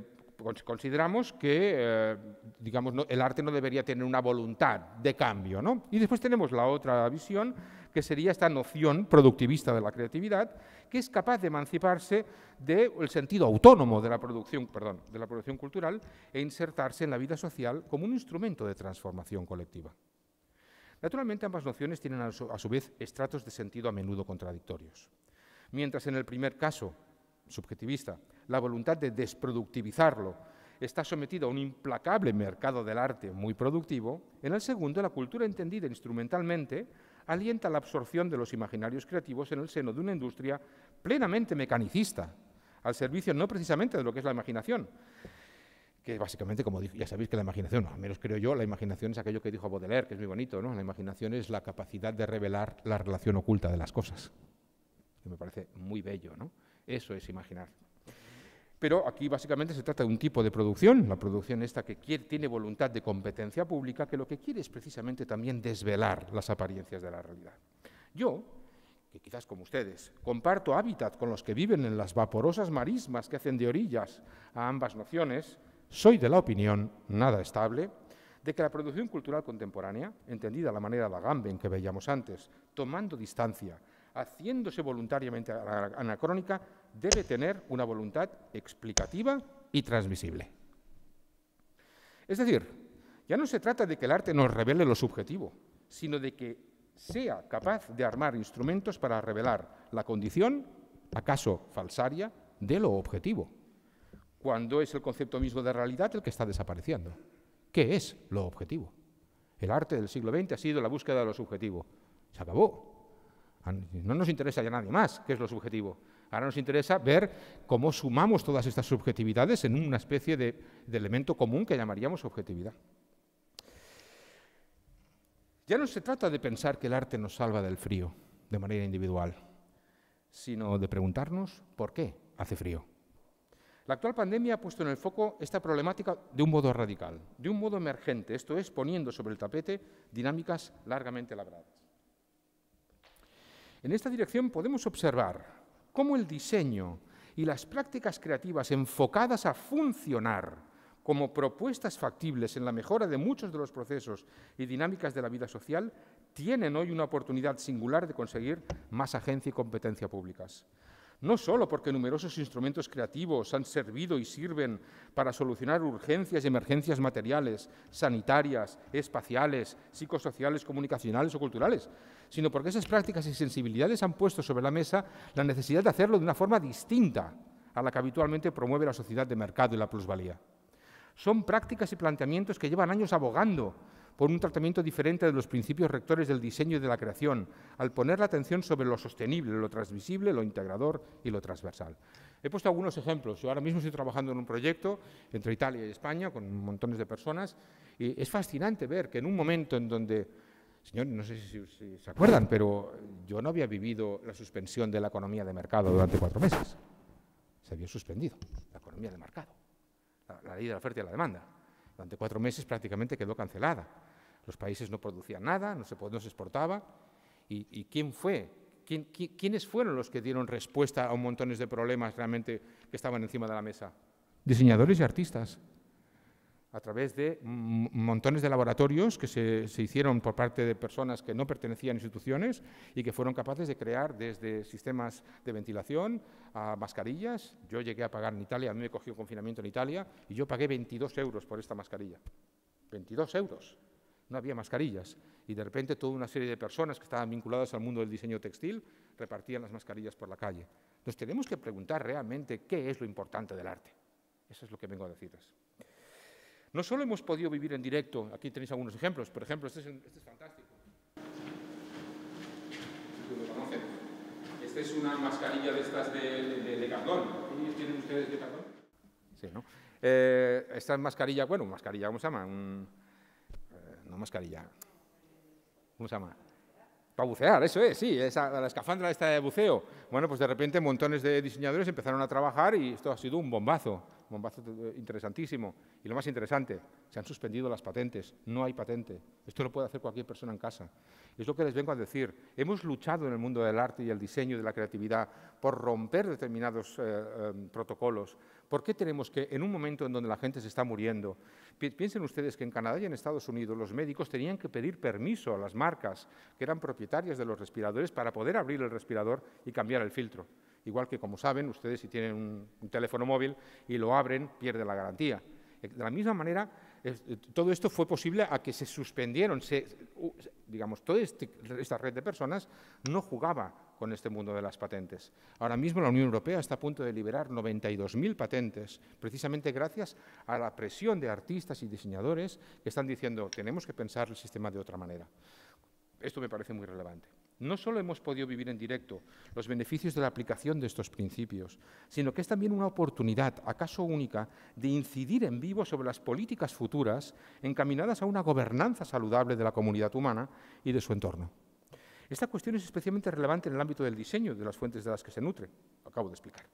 consideramos que eh, digamos, el arte no debería tener una voluntad de cambio. Y después tenemos la otra visión, que sería esta noción productivista de la creatividad, que es capaz de emanciparse del sentido autónomo de la, producción, cultural e insertarse en la vida social como un instrumento de transformación colectiva. Naturalmente, ambas nociones tienen a su vez estratos de sentido a menudo contradictorios. Mientras en el primer caso subjetivista, la voluntad de desproductivizarlo, está sometido a un implacable mercado del arte muy productivo, en el segundo, la cultura entendida instrumentalmente alienta la absorción de los imaginarios creativos en el seno de una industria plenamente mecanicista, al servicio no precisamente de lo que es la imaginación, que básicamente, como ya sabéis que la imaginación, al menos creo yo, la imaginación es aquello que dijo Baudelaire, que es muy bonito, ¿no? La imaginación es la capacidad de revelar la relación oculta de las cosas, que me parece muy bello, ¿no? Eso es imaginar. Pero aquí básicamente se trata de un tipo de producción, la producción esta que tiene voluntad de competencia pública, que lo que quiere es precisamente también desvelar las apariencias de la realidad. Yo, que quizás como ustedes, comparto hábitat con los que viven en las vaporosas marismas que hacen de orillas a ambas nociones, soy de la opinión, nada estable, de que la producción cultural contemporánea, entendida a la manera de en que veíamos antes, tomando distancia haciéndose voluntariamente anacrónica, debe tener una voluntad explicativa y transmisible. Es decir, ya no se trata de que el arte nos revele lo subjetivo, sino de que sea capaz de armar instrumentos para revelar la condición, acaso falsaria, de lo objetivo, cuando es el concepto mismo de realidad el que está desapareciendo. ¿Qué es lo objetivo? El arte del siglo XX ha sido la búsqueda de lo subjetivo. Se acabó. Ah, no nos interesa ya nadie más, que es lo subjetivo. Ahora nos interesa ver cómo sumamos todas estas subjetividades en una especie de, de elemento común que llamaríamos objetividad. Ya no se trata de pensar que el arte nos salva del frío de manera individual, sino de preguntarnos por qué hace frío. La actual pandemia ha puesto en el foco esta problemática de un modo radical, de un modo emergente, esto es, poniendo sobre el tapete dinámicas largamente labradas. En esta dirección podemos observar cómo el diseño y las prácticas creativas enfocadas a funcionar como propuestas factibles en la mejora de muchos de los procesos y dinámicas de la vida social, tienen hoy una oportunidad singular de conseguir más agencia y competencia públicas no solo porque numerosos instrumentos creativos han servido y sirven para solucionar urgencias y emergencias materiales, sanitarias, espaciales, psicosociales, comunicacionales o culturales, sino porque esas prácticas y sensibilidades han puesto sobre la mesa la necesidad de hacerlo de una forma distinta a la que habitualmente promueve la sociedad de mercado y la plusvalía. Son prácticas y planteamientos que llevan años abogando por un tratamiento diferente de los principios rectores del diseño y de la creación, al poner la atención sobre lo sostenible, lo transmisible, lo integrador y lo transversal. He puesto algunos ejemplos. Yo ahora mismo estoy trabajando en un proyecto entre Italia y España con montones de personas y es fascinante ver que en un momento en donde, señor, no sé si, se acuerdan, pero yo no había vivido la suspensión de la economía de mercado durante cuatro meses. Se había suspendido la economía de mercado, la, la ley de la oferta y la demanda. Durante cuatro meses prácticamente quedó cancelada. Los países no producían nada, no se, exportaba. ¿Y, quién fue? ¿Quién, ¿Quiénes fueron los que dieron respuesta a un montones de problemas realmente que estaban encima de la mesa? Diseñadores y artistas. A través de montones de laboratorios que se, hicieron por parte de personas que no pertenecían a instituciones y que fueron capaces de crear desde sistemas de ventilación a mascarillas. Yo llegué a pagar en Italia, a mí me cogió confinamiento en Italia y yo pagué 22 euros por esta mascarilla. 22 euros no había mascarillas. Y de repente toda una serie de personas que estaban vinculadas al mundo del diseño textil repartían las mascarillas por la calle. Nos tenemos que preguntar realmente qué es lo importante del arte. Eso es lo que vengo a decirles. No solo hemos podido vivir en directo, aquí tenéis algunos ejemplos, por ejemplo, este es, este es fantástico. Esta es una mascarilla de estas de, de, ¿Tienen ustedes de cartón? Sí, ¿no? Eh, esta mascarilla, bueno, mascarilla, ¿cómo se llama? Un, mascarilla. ¿Cómo se llama? Para bucear, eso es, sí, la escafandra esta de buceo. Bueno, pues de repente montones de diseñadores empezaron a trabajar y esto ha sido un bombazo, un bombazo interesantísimo. Y lo más interesante, se han suspendido las patentes, no hay patente. Esto lo puede hacer cualquier persona en casa. Es lo que les vengo a decir. Hemos luchado en el mundo del arte y el diseño y de la creatividad por romper determinados eh, em, protocolos. ¿Por qué tenemos que, en un momento en donde la gente se está muriendo, piensen ustedes que en Canadá y en Estados Unidos los médicos tenían que pedir permiso a las marcas que eran propietarias de los respiradores para poder abrir el respirador y cambiar el filtro? Igual que, como saben, ustedes si tienen un, teléfono móvil y lo abren, pierden la garantía. De la misma manera, eh, todo esto fue posible a que se suspendieron, digamos, toda este, esta red de personas no jugaba con este mundo de las patentes. Ahora mismo la Unión Europea está a punto de liberar 92.000 patentes, precisamente gracias a la presión de artistas y diseñadores que están diciendo tenemos que pensar el sistema de otra manera. Esto me parece muy relevante. No solo hemos podido vivir en directo los beneficios de la aplicación de estos principios, sino que es también una oportunidad, acaso única, de incidir en vivo sobre las políticas futuras encaminadas a una gobernanza saludable de la comunidad humana y de su entorno. Esta cuestión es especialmente relevante en el ámbito del diseño de las fuentes de las que se nutre, acabo de explicar.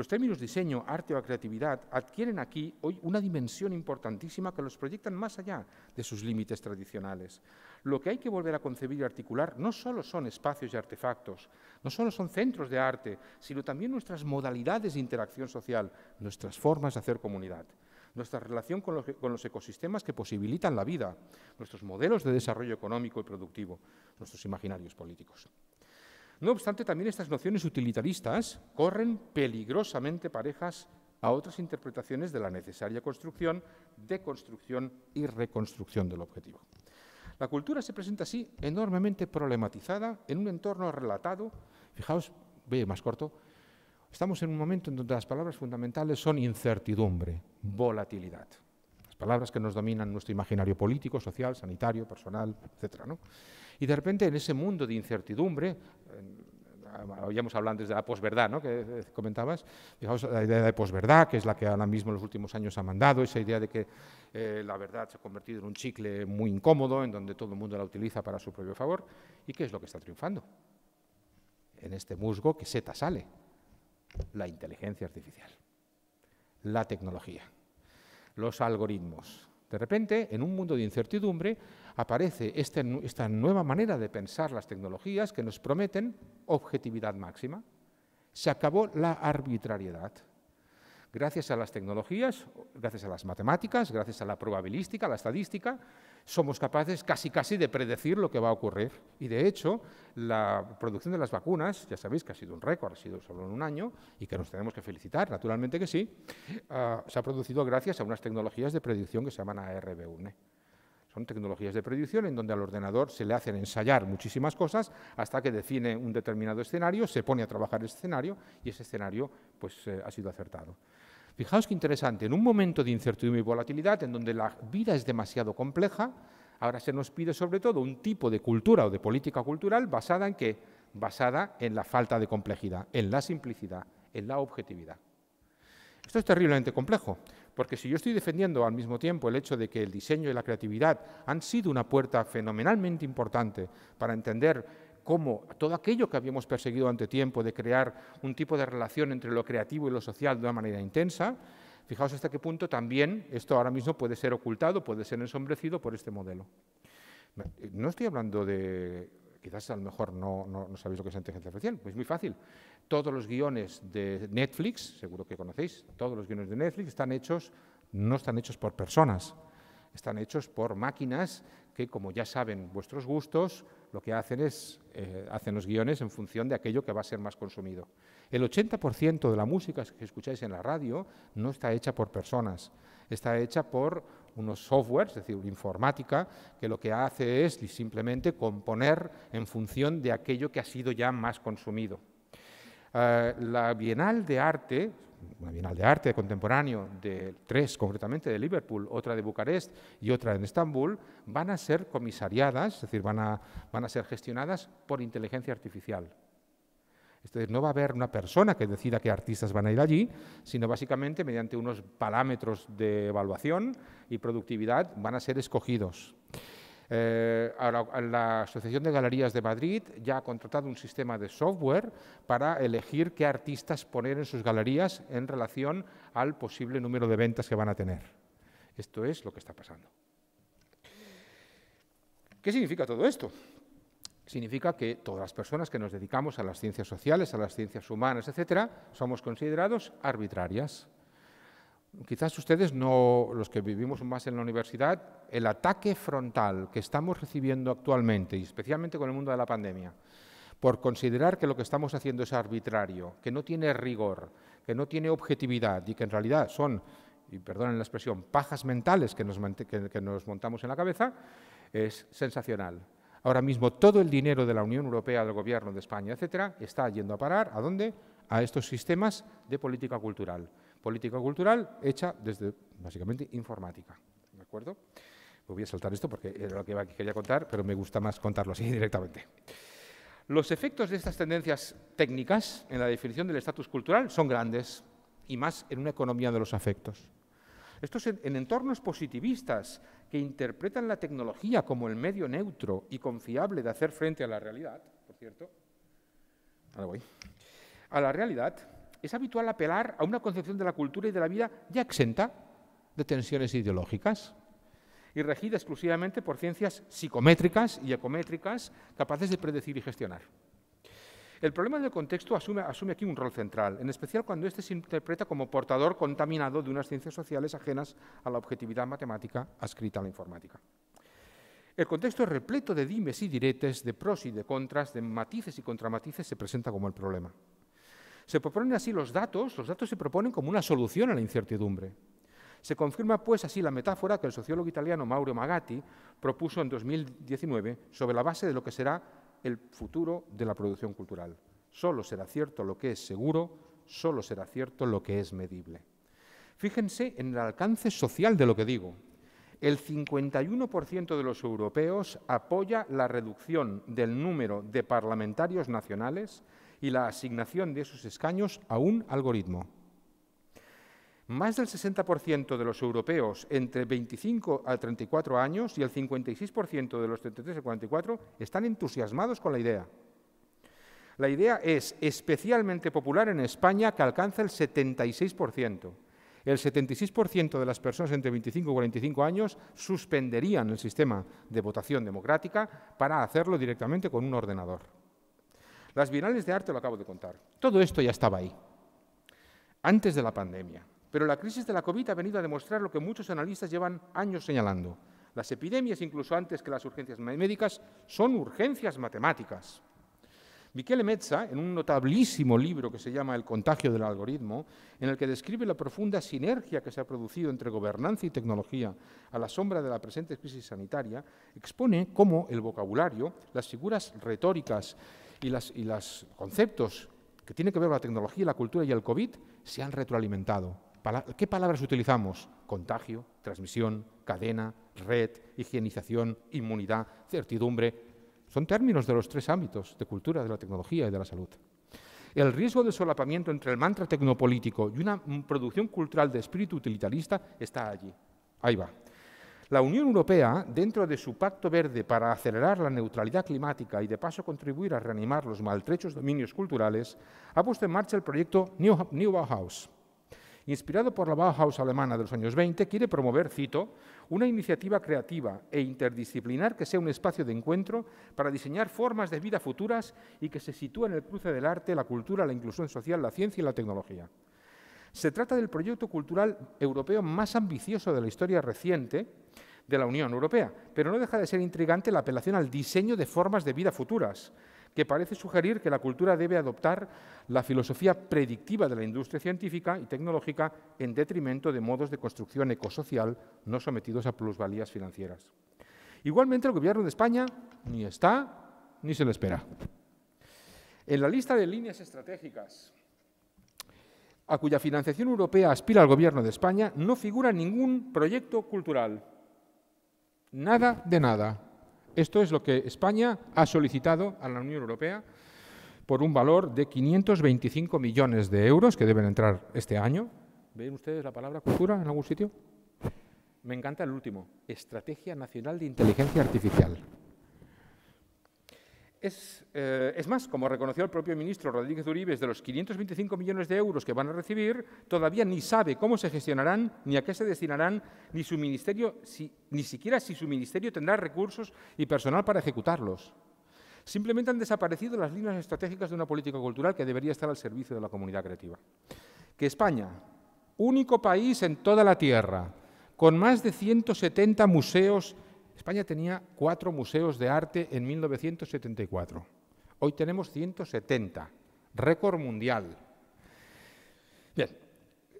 Los términos diseño, arte o creatividad adquieren aquí hoy una dimensión importantísima que los proyectan más allá de sus límites tradicionales. Lo que hay que volver a concebir y articular no solo son espacios y artefactos, no solo son centros de arte, sino también nuestras modalidades de interacción social, nuestras formas de hacer comunidad nuestra relación con los, ecosistemas que posibilitan la vida, nuestros modelos de desarrollo económico y productivo, nuestros imaginarios políticos. No obstante, también estas nociones utilitaristas corren peligrosamente parejas a otras interpretaciones de la necesaria construcción, deconstrucción y reconstrucción del objetivo. La cultura se presenta así enormemente problematizada en un entorno relatado, fijaos, ve más corto, estamos en un momento en donde las palabras fundamentales son incertidumbre, volatilidad. Las palabras que nos dominan nuestro imaginario político, social, sanitario, personal, etc. ¿no? Y de repente en ese mundo de incertidumbre, habíamos hablado desde la posverdad, ¿no? que eh, comentabas, la idea de posverdad, que es la que ahora mismo en los últimos años ha mandado, esa idea de que eh, la verdad se ha convertido en un chicle muy incómodo, en donde todo el mundo la utiliza para su propio favor, y qué es lo que está triunfando. En este musgo que seta sale, la inteligencia artificial, la tecnología, los algoritmos, de repente, en un mundo de incertidumbre, aparece este esta nueva manera de pensar las tecnologías que nos prometen objetividad máxima. Se acabó la arbitrariedad. Gracias a las tecnologías, gracias a las matemáticas, gracias a la probabilística, a la estadística, somos capaces casi casi de predecir lo que va a ocurrir. Y de hecho, la producción de las vacunas, ya sabéis que ha sido un récord, ha sido solo en un año y que nos tenemos que felicitar, naturalmente que sí, ah, se ha producido gracias a unas tecnologías de predicción que se llaman ARB1. E. Son tecnologías de predicción en donde al ordenador se le hacen ensayar muchísimas cosas hasta que define un determinado escenario, se pone a trabajar el escenario y ese escenario pues, eh, ha sido acertado. Fijaos qué interesante, en un momento de incertidumbre y volatilidad, en donde la vida es demasiado compleja, ahora se nos pide sobre todo un tipo de cultura o de política cultural basada en qué? Basada en la falta de complejidad, en la simplicidad, en la objetividad. Esto es terriblemente complejo, porque si yo estoy defendiendo al mismo tiempo el hecho de que el diseño y la creatividad han sido una puerta fenomenalmente importante para entender cómo todo aquello que habíamos perseguido ante tiempo de crear un tipo de relación entre lo creativo y lo social de una manera intensa, fijaos hasta qué punto también esto ahora mismo puede ser ocultado, puede ser ensombrecido por este modelo. Eh, no estoy hablando de quizás a lo mejor no, no, sabéis lo que es inteligencia artificial, pues es muy fácil. Todos los guiones de Netflix, seguro que conocéis, todos los guiones de Netflix están hechos, no están hechos por personas, están hechos por máquinas que, como ya saben vuestros gustos, lo que hacen es, eh, hacen los guiones en función de aquello que va a ser más consumido. El 80% de la música que escucháis en la radio no está hecha por personas, está hecha por unos softwares, es decir, informática, que lo que hace es simplemente componer en función de aquello que ha sido ya más consumido. Eh, la Bienal de Arte, una Bienal de Arte Contemporáneo, de tres concretamente de Liverpool, otra de Bucarest y otra en Estambul, van a ser comisariadas, es decir, van a, van a ser gestionadas por inteligencia artificial. Entonces, no va a haber una persona que decida qué artistas van a ir allí, sino básicamente mediante unos parámetros de evaluación y productividad van a ser escogidos. Eh, la, Asociación de Galerías de Madrid ya ha contratado un sistema de software para elegir qué artistas poner en sus galerías en relación al posible número de ventas que van a tener. Esto es lo que está pasando. ¿Qué significa todo esto? Significa que todas las personas que nos dedicamos a las ciencias sociales, a las ciencias humanas, etcétera, somos considerados arbitrarias quizás ustedes no, los que vivimos más en la universidad, el ataque frontal que estamos recibiendo actualmente, y especialmente con el mundo de la pandemia, por considerar que lo que estamos haciendo es arbitrario, que no tiene rigor, que no tiene objetividad y que en realidad son, y perdonen la expresión, pajas mentales que nos, que nos montamos en la cabeza, es sensacional. Ahora mismo todo el dinero de la Unión Europea, del Gobierno de España, etcétera, está yendo a parar a dónde? A estos sistemas de política cultural político cultural hecha desde, básicamente, informática. ¿De acuerdo? Pues voy a saltar esto porque era lo que quería contar, pero me gusta más contarlo así directamente. Los efectos de estas tendencias técnicas en la definición del estatus cultural son grandes, y más en una economía de los afectos. Esto es en, en, entornos positivistas que interpretan la tecnología como el medio neutro y confiable de hacer frente a la realidad, por cierto. Ahora voy. A la realidad, es habitual apelar a una concepción de la cultura y de la vida ya exenta de tensiones ideológicas y regida exclusivamente por ciencias psicométricas y ecométricas capaces de predecir y gestionar. El problema del contexto asume, aquí un rol central, en especial cuando éste se interpreta como portador contaminado de unas ciencias sociales ajenas a la objetividad matemática adscrita a la informática. El contexto repleto de dimes y diretes, de pros y de contras, de matices y contramatices, se presenta como el problema. Se proponen así los datos, los datos se proponen como una solución a la incertidumbre. Se confirma pues así la metáfora que el sociólogo italiano Mauro Magatti propuso en 2019 sobre la base de lo que será el futuro de la producción cultural. Solo será cierto lo que es seguro, solo será cierto lo que es medible. Fíjense en el alcance social de lo que digo. El 51% de los europeos apoya la reducción del número de parlamentarios nacionales y la asignación de esos escaños a un algoritmo. Más del 60% de los europeos entre 25 a 34 años y el 56% de los 33 y 44 están entusiasmados con la idea. La idea es especialmente popular en España, que alcanza el 76%. El 76% de las personas entre 25 y 45 años suspenderían el sistema de votación democrática para hacerlo directamente con un ordenador. Las virales de arte lo acabo de contar. Todo esto ya estaba ahí, antes de la pandemia. Pero la crisis de la COVID ha venido a demostrar lo que muchos analistas llevan años señalando. Las epidemias, incluso antes que las urgencias médicas, son urgencias matemáticas. miquel Mezza, en un notabilísimo libro que se llama El contagio del algoritmo, en el que describe la profunda sinergia que se ha producido entre gobernanza y tecnología a la sombra de la presente crisis sanitaria, expone cómo el vocabulario, las figuras retóricas y los conceptos que tienen que ver con la tecnología, la cultura y el COVID se han retroalimentado. ¿Qué palabras utilizamos? Contagio, transmisión, cadena, red, higienización, inmunidad, certidumbre. Son términos de los tres ámbitos, de cultura, de la tecnología y de la salud. El riesgo de solapamiento entre el mantra tecnopolítico y una producción cultural de espíritu utilitarista está allí. Ahí va. La Unión Europea, dentro de su Pacto Verde para acelerar la neutralidad climática y de paso contribuir a reanimar los maltrechos dominios culturales, ha puesto en marcha el proyecto New, Bauhaus. Inspirado por la Bauhaus alemana de los años 20, quiere promover, cito, una iniciativa creativa e interdisciplinar que sea un espacio de encuentro para diseñar formas de vida futuras y que se sitúe en el cruce del arte, la cultura, la inclusión social, la ciencia y la tecnología. Se trata del proyecto cultural europeo más ambicioso de la historia reciente de la Unión Europea, pero no deja de ser intrigante la apelación al diseño de formas de vida futuras, que parece sugerir que la cultura debe adoptar la filosofía predictiva de la industria científica y tecnológica en detrimento de modos de construcción ecosocial no sometidos a plusvalías financieras. Igualmente, el Gobierno de España ni está ni se le espera. En la lista de líneas estratégicas a cuya financiación europea aspira el Gobierno de España, no figura ningún proyecto cultural. Nada de nada. Esto es lo que España ha solicitado a la Unión Europea por un valor de 525 millones de euros que deben entrar este año. ¿Ven ustedes la palabra cultura en algún sitio? Me encanta el último, Estrategia Nacional de Inteligencia Artificial. Eh, es, más, como reconoció el propio ministro Rodríguez Uribe, de los 525 millones de euros que van a recibir, todavía ni sabe cómo se gestionarán, ni a qué se destinarán, ni su ministerio, ni siquiera si su ministerio tendrá recursos y personal para ejecutarlos. Simplemente han desaparecido las líneas estratégicas de una política cultural que debería estar al servicio de la comunidad creativa. Que España, único país en toda la Tierra, con más de 170 museos España tenía cuatro museos de arte en 1974. Hoy tenemos 170, récord mundial. Bien,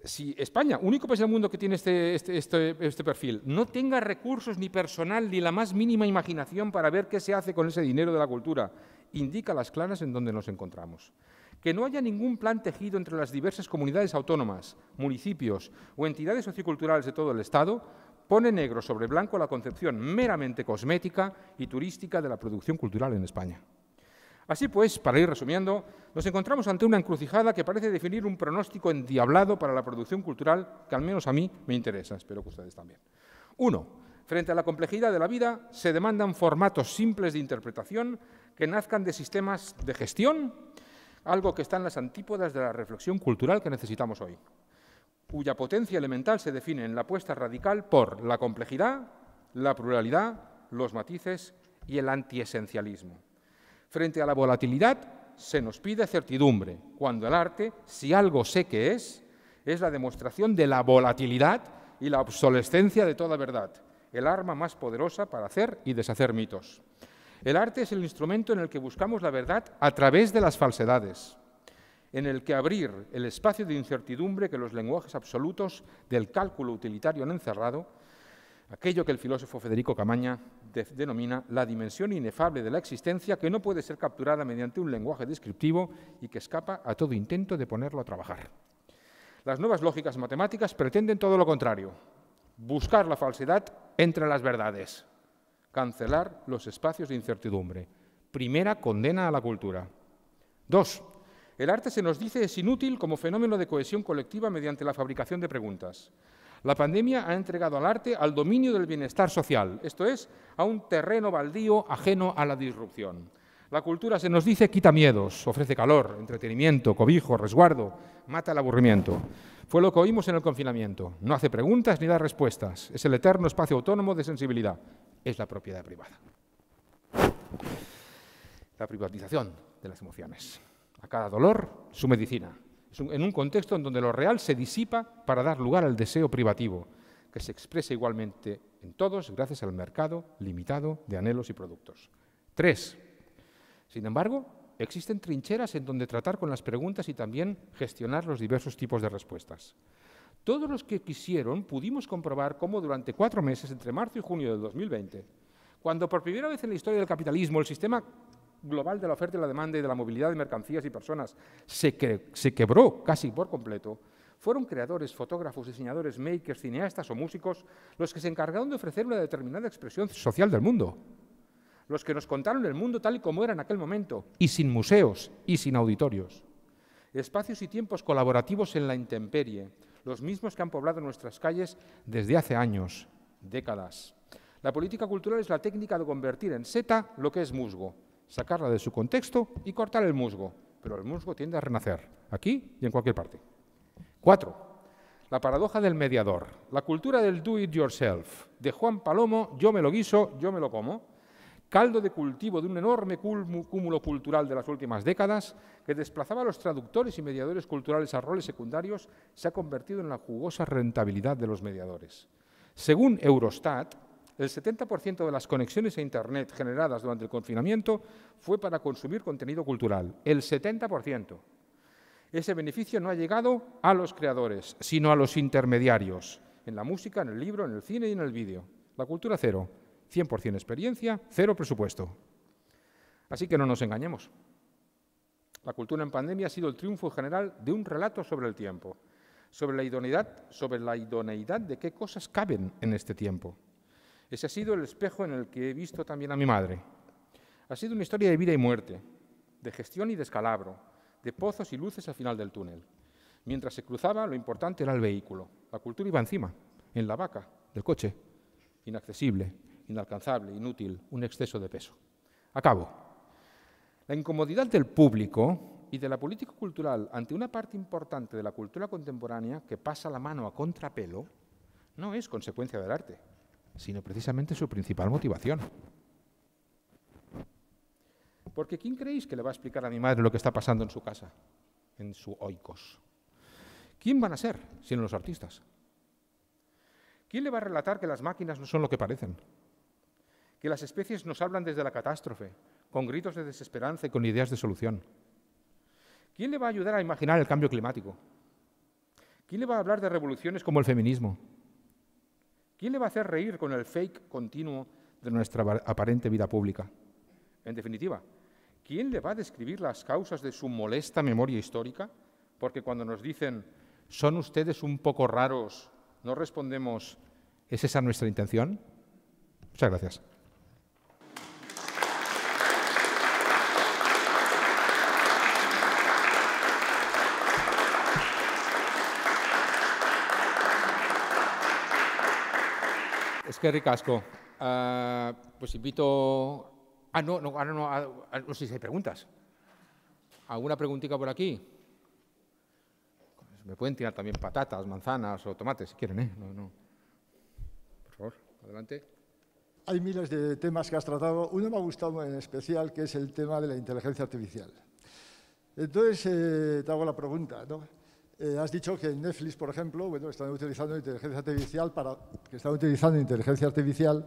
si España, único país del mundo que tiene este este, este, este, perfil, no tenga recursos ni personal ni la más mínima imaginación para ver qué se hace con ese dinero de la cultura, indica las claras en donde nos encontramos. Que no haya ningún plan tejido entre las diversas comunidades autónomas, municipios o entidades socioculturales de todo el Estado pone negro sobre blanco la concepción meramente cosmética y turística de la producción cultural en España. Así pues, para ir resumiendo, nos encontramos ante una encrucijada que parece definir un pronóstico endiablado para la producción cultural que al menos a mí me interesa, espero que a ustedes también. Uno, frente a la complejidad de la vida, se demandan formatos simples de interpretación que nazcan de sistemas de gestión, algo que está en las antípodas de la reflexión cultural que necesitamos hoy cuya potencia elemental se define en la apuesta radical por la complejidad, la pluralidad, los matices y el antiesencialismo. Frente a la volatilidad, se nos pide certidumbre, cuando el arte, si algo sé que es, es la demostración de la volatilidad y la obsolescencia de toda verdad, el arma más poderosa para hacer y deshacer mitos. El arte es el instrumento en el que buscamos la verdad a través de las falsedades en el que abrir el espacio de incertidumbre que los lenguajes absolutos del cálculo utilitario han encerrado, aquello que el filósofo Federico Camaña denomina la dimensión inefable de la existencia que no puede ser capturada mediante un lenguaje descriptivo y que escapa a todo intento de ponerlo a trabajar. Las nuevas lógicas matemáticas pretenden todo lo contrario, buscar la falsedad entre las verdades, cancelar los espacios de incertidumbre. Primera condena a la cultura. Dos, el arte, se nos dice, es inútil como fenómeno de cohesión colectiva mediante la fabricación de preguntas. La pandemia ha entregado al arte al dominio del bienestar social, esto es, a un terreno baldío ajeno a la disrupción. La cultura, se nos dice, quita miedos, ofrece calor, entretenimiento, cobijo, resguardo, mata el aburrimiento. Fue lo que oímos en el confinamiento. No hace preguntas ni da respuestas. Es el eterno espacio autónomo de sensibilidad. Es la propiedad privada. La privatización de las emociones. A cada dolor, su medicina. en un contexto en donde lo real se disipa para dar lugar al deseo privativo, que se expresa igualmente en todos gracias al mercado limitado de anhelos y productos. Tres, sin embargo, existen trincheras en donde tratar con las preguntas y también gestionar los diversos tipos de respuestas. Todos los que quisieron pudimos comprobar cómo durante cuatro meses, entre marzo y junio del 2020, cuando por primera vez en la historia del capitalismo el sistema global de la oferta y la demanda y de la movilidad de mercancías y personas se, quebró casi por completo, fueron creadores, fotógrafos, diseñadores, makers, cineastas o músicos los que se encargaron de ofrecer una determinada expresión social del mundo. Los que nos contaron el mundo tal y como era en aquel momento, y sin museos y sin auditorios. Espacios y tiempos colaborativos en la intemperie, los mismos que han poblado nuestras calles desde hace años, décadas. La política cultural es la técnica de convertir en seta lo que es musgo, sacarla de su contexto y cortar el musgo. Pero el musgo tiende a renacer, aquí y en cualquier parte. Cuatro, la paradoja del mediador, la cultura del do it yourself, de Juan Palomo, yo me lo guiso, yo me lo como, caldo de cultivo de un enorme cúmulo cultural de las últimas décadas que desplazaba a los traductores y mediadores culturales a roles secundarios, se ha convertido en la jugosa rentabilidad de los mediadores. Según Eurostat, el 70% de las conexiones a Internet generadas durante el confinamiento fue para consumir contenido cultural. El 70%. Ese beneficio no ha llegado a los creadores, sino a los intermediarios, en la música, en el libro, en el cine y en el vídeo. La cultura cero, 100% experiencia, cero presupuesto. Así que no nos engañemos. La cultura en pandemia ha sido el triunfo general de un relato sobre el tiempo, sobre la idoneidad, sobre la idoneidad de qué cosas caben en este tiempo. Ese ha sido el espejo en el que he visto también a mi madre. Ha sido una historia de vida y muerte, de gestión y descalabro, de pozos y luces al final del túnel. Mientras se cruzaba, lo importante era el vehículo. La cultura iba encima, en la vaca, del coche. Inaccesible, inalcanzable, inútil, un exceso de peso. Acabo. La incomodidad del público y de la política cultural ante una parte importante de la cultura contemporánea que pasa la mano a contrapelo no es consecuencia del arte sino precisamente su principal motivación. Porque ¿quién creéis que le va a explicar a mi madre lo que está pasando en su casa, en su oikos? ¿Quién van a ser, sino los artistas? ¿Quién le va a relatar que las máquinas no son lo que parecen? Que las especies nos hablan desde la catástrofe, con gritos de desesperanza y con ideas de solución. ¿Quién le va a ayudar a imaginar el cambio climático? ¿Quién le va a hablar de revoluciones como el feminismo? ¿Quién le va a hacer reír con el fake continuo de nuestra aparente vida pública? En definitiva, ¿quién le va a describir las causas de su molesta memoria histórica? Porque cuando nos dicen, son ustedes un poco raros, no respondemos, ¿es esa nuestra intención? Muchas gracias. Qué ricasco. Ah, pues invito... Ah, no, no, no, no, ah, ah, no sé si hay preguntas. ¿Alguna preguntita por aquí? Me pueden tirar también patatas, manzanas o tomates, si quieren, ¿eh? No, no. Por favor, adelante. Hay miles de temas que has tratado. Uno me ha gustado en especial, que es el tema de la inteligencia artificial. Entonces, eh, te hago la pregunta, ¿no? Eh, has dicho que en Netflix, por ejemplo, están utilizando inteligencia artificial para que utilizando inteligencia artificial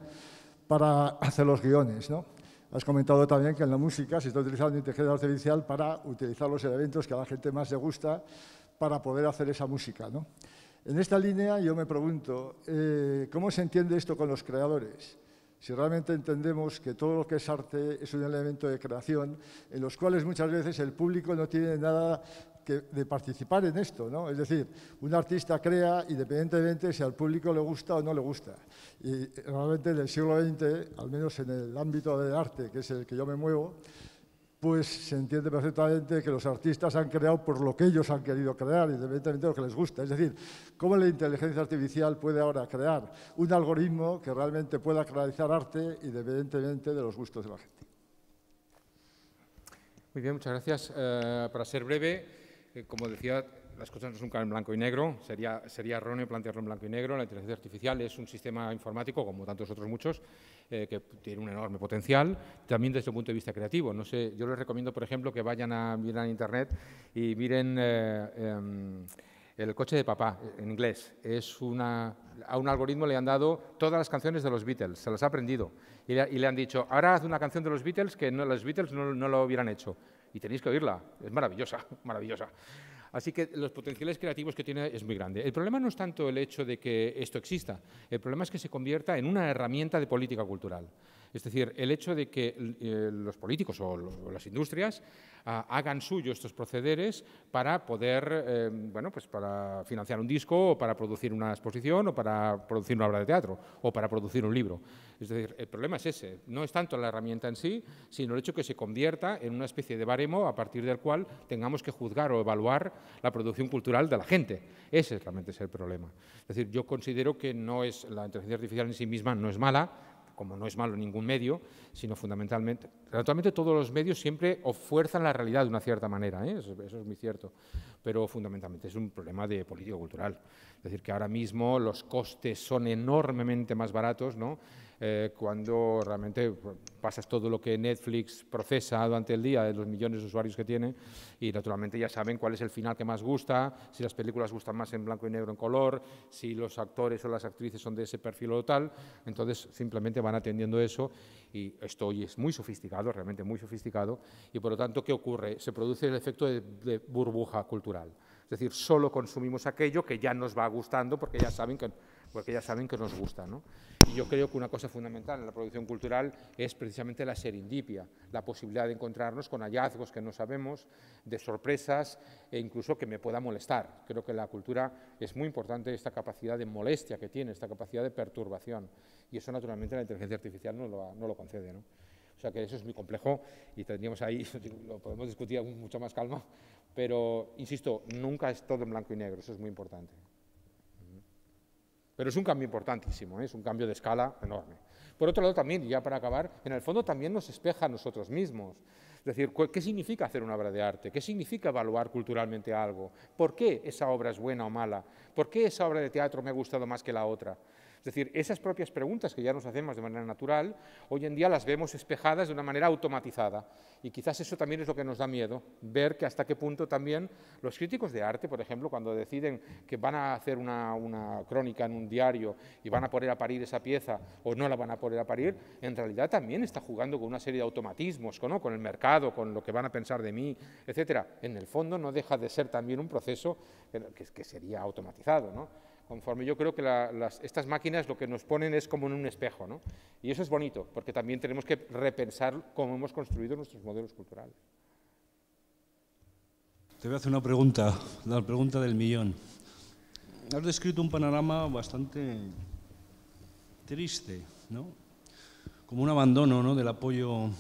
para hacer los guiones, ¿no? Has comentado también que en la música se está utilizando inteligencia artificial para utilizar los elementos que a la gente más le gusta para poder hacer esa música, En esta línea yo me pregunto, eh, ¿cómo se entiende esto con los creadores? Si realmente entendemos que todo lo que es arte es un elemento de creación, en los cuales muchas veces el público no tiene nada de participar en esto, ¿no? Es decir, un artista crea independientemente si al público le gusta o no le gusta. Y eh, realmente en el siglo XX, al menos en el ámbito del arte, que es el que yo me muevo, pues se entiende perfectamente que los artistas han creado por lo que ellos han querido crear, independientemente de lo que les gusta. Es decir, cómo la inteligencia artificial puede ahora crear un algoritmo que realmente pueda crear arte, independientemente de los gustos de la gente. Muy bien, muchas gracias. Eh, para ser breve, eh, como decía, las cosas no son en blanco y negro, sería, erróneo plantearlo en blanco y negro. La inteligencia artificial es un sistema informático, como tantos otros muchos, eh, que tiene un enorme potencial, también desde el punto de vista creativo. No sé, yo les recomiendo, por ejemplo, que vayan a mirar Internet y miren... Eh, em, el coche de papá, en inglés, es a un algoritmo le han dado todas las canciones de los Beatles, se las ha aprendido. Y le, han dicho, ahora haz una canción de los Beatles que los Beatles no lo hubieran hecho y tenéis que oírla, es maravillosa, maravillosa. Así que los potenciales creativos que tiene es muy grande. El problema no es tanto el hecho de que esto exista, el problema es que se convierta en una herramienta de política cultural. Es decir, el hecho de que eh, los políticos o, las industrias ah, hagan suyo estos procederes para poder, eh, bueno, pues para financiar un disco o para producir una exposición o para producir una obra de teatro o para producir un libro. Es decir, el problema es ese, no es tanto la herramienta en sí, sino el hecho que se convierta en una especie de baremo a partir del cual tengamos que juzgar o evaluar la producción cultural de la gente. Ese realmente es el problema. Es decir, yo considero que no es, la inteligencia artificial en sí misma no es mala, como no es malo ningún medio, sino fundamentalmente. Naturalmente todos los medios siempre ofuerzan la realidad de una cierta manera, ¿eh? eso, eso, es muy cierto, pero fundamentalmente es un problema de político cultural. Es decir, que ahora mismo los costes son enormemente más baratos, ¿no? Eh, cuando realmente pues, pasas todo lo que Netflix procesa durante el día, de eh, los millones de usuarios que tiene, y naturalmente ya saben cuál es el final que más gusta, si las películas gustan más en blanco y negro en color, si los actores o las actrices son de ese perfil o tal, entonces simplemente van atendiendo eso y esto hoy es muy sofisticado, realmente muy sofisticado, y por lo tanto, ¿qué ocurre? Se produce el efecto de burbuja cultural. Es decir, solo consumimos aquello que ya nos va gustando porque ya saben que porque ya saben que nos gusta. ¿no? Y yo creo que una cosa fundamental en la producción cultural es precisamente la serendipia, la posibilidad de encontrarnos con hallazgos que no sabemos, de sorpresas e incluso que me pueda molestar. Creo que la cultura es muy importante esta capacidad de molestia que tiene, esta capacidad de perturbación. Y eso naturalmente la inteligencia artificial no lo, concede. ¿no? O sea que eso es muy complejo y tendríamos ahí, lo podemos discutir con mucha más calma, pero insisto, nunca es todo en blanco y negro, eso es muy importante. Pero es un cambio importantísimo, ¿eh? es un cambio de escala enorme. Por otro lado, también, ya para acabar, en el fondo también nos espeja a nosotros mismos. Es decir, ¿qué significa hacer una obra de arte? ¿Qué significa evaluar culturalmente algo? ¿Por qué esa obra es buena o mala? ¿Por qué esa obra de teatro me ha gustado más que la otra? Es decir, esas propias preguntas que ya nos hacemos de manera natural, hoy en día las vemos espejadas de una manera automatizada. Y quizás eso también es lo que nos da miedo, ver que hasta qué punto también los críticos de arte, por ejemplo, cuando deciden que van a hacer una, crónica en un diario y van a poner a parir esa pieza o no la van a poner a parir, en realidad también está jugando con una serie de automatismos, ¿no? con el mercado, con lo que van a pensar de mí, etcétera. En el fondo no deja de ser también un proceso que, que sería automatizado. ¿no? conforme yo creo que estas máquinas lo que nos ponen es como en un espejo, ¿no? Y eso es bonito, porque también tenemos que repensar cómo hemos construido nuestros modelos culturales. Te voy a hacer una pregunta, la pregunta del millón. Has descrito un panorama bastante triste, ¿no? Como un abandono ¿no? del apoyo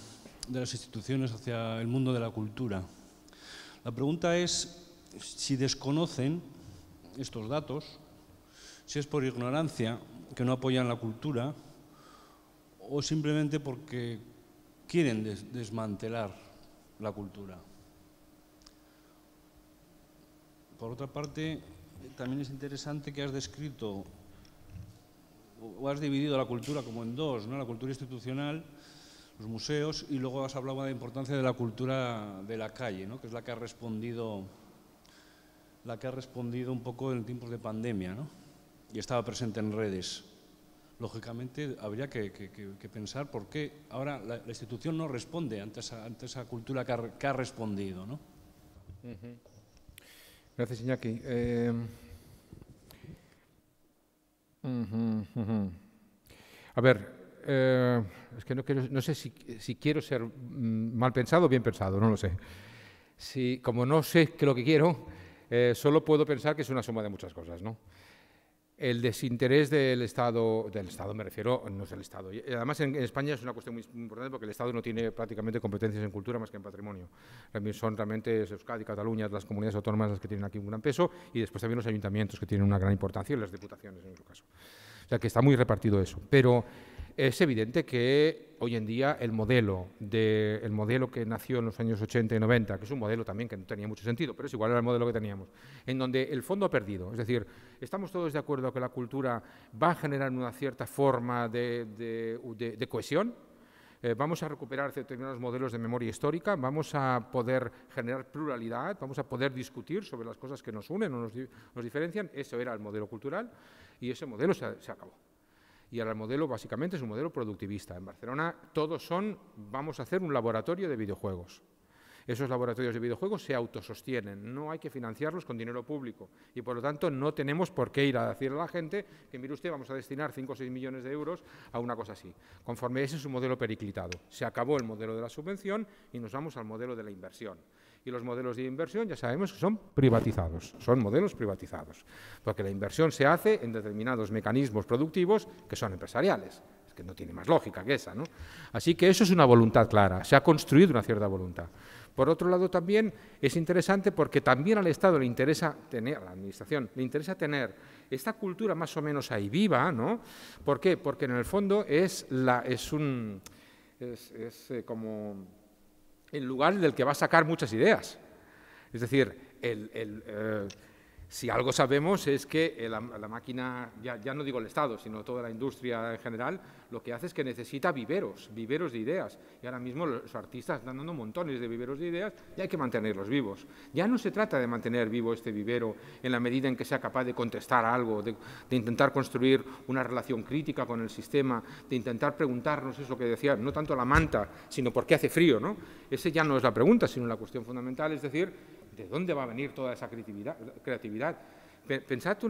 de las instituciones hacia el mundo de la cultura. La pregunta es si desconocen estos datos, si es por ignorancia, que no apoyan la cultura, o simplemente porque quieren desmantelar la cultura. Por otra parte, también es interesante que has descrito o has dividido la cultura como en dos, ¿no? la cultura institucional, los museos, y luego has hablado de la importancia de la cultura de la calle, ¿no? que es la que ha respondido la que ha respondido un poco en tiempos de pandemia. ¿no? y estaba presente en redes. Lógicamente, habría que, pensar por qué ahora la, institución no responde ante esa, esa cultura que ha, respondido. Gracias, Iñaki. Eh, A ver, eh, es que no, sé si, quiero ser mm, mal pensado o bien pensado, no lo sé. Si, como no sé qué lo que quiero, eh, solo puedo pensar que es una suma de muchas cosas, ¿no? el desinterés del Estado, del Estado me refiero, no es el Estado. además, en, España es una cuestión muy, importante porque el Estado no tiene prácticamente competencias en cultura más que en patrimonio. También son realmente Euskadi, Cataluña, las comunidades autónomas las que tienen aquí un gran peso y después también los ayuntamientos que tienen una gran importancia y las diputaciones en nuestro caso. O sea que está muy repartido eso. Pero es evidente que hoy en día el modelo, modelo que nació en los años 80 y 90, que es un modelo también que no tenía mucho sentido, pero es igual al modelo que teníamos, en donde el fondo ha perdido. Es decir, estamos todos de acuerdo que la cultura va a generar una cierta forma de, cohesión, eh, vamos a recuperar determinados modelos de memoria histórica, vamos a poder generar pluralidad, vamos a poder discutir sobre las cosas que nos unen o nos, diferencian. Eso era el modelo cultural y ese modelo se acabó y ahora el modelo básicamente es un modelo productivista. En Barcelona todos son, vamos a hacer un laboratorio de videojuegos. Esos laboratorios de videojuegos se autosostienen, no hay que financiarlos con dinero público y por lo tanto no tenemos por qué ir a decirle a la gente que mire usted, vamos a destinar 5 o 6 millones de euros a una cosa así. Conforme ese es un modelo periclitado. Se acabó el modelo de la subvención y nos vamos al modelo de la inversión y los modelos de inversión ya sabemos que son privatizados, son modelos privatizados, porque la inversión se hace en determinados mecanismos productivos que son empresariales, es que no tiene más lógica que esa. ¿no? Así que eso es una voluntad clara, se ha construido una cierta voluntad. Por otro lado, también es interesante porque también al Estado le interesa tener, a la Administración le interesa tener esta cultura más o menos ahí viva, ¿no? ¿Por qué? Porque en el fondo es, la, es un... es eh, como en lugar del que va a sacar muchas ideas. Es decir, el, eh, si algo sabemos es que eh, la, máquina, ya, no digo el Estado, sino toda la industria en general, lo que hace es que necesita viveros, viveros de ideas. Y ahora mismo los artistas están dando montones de viveros de ideas y hay que mantenerlos vivos. Ya no se trata de mantener vivo este vivero en la medida en que sea capaz de contestar algo, de, intentar construir una relación crítica con el sistema, de intentar preguntarnos eso que decía, no tanto la manta, sino por qué hace frío. ¿no? Ese ya no es la pregunta, sino la cuestión fundamental, es decir, ¿de dónde va a venir toda esa creatividad? Pensad tú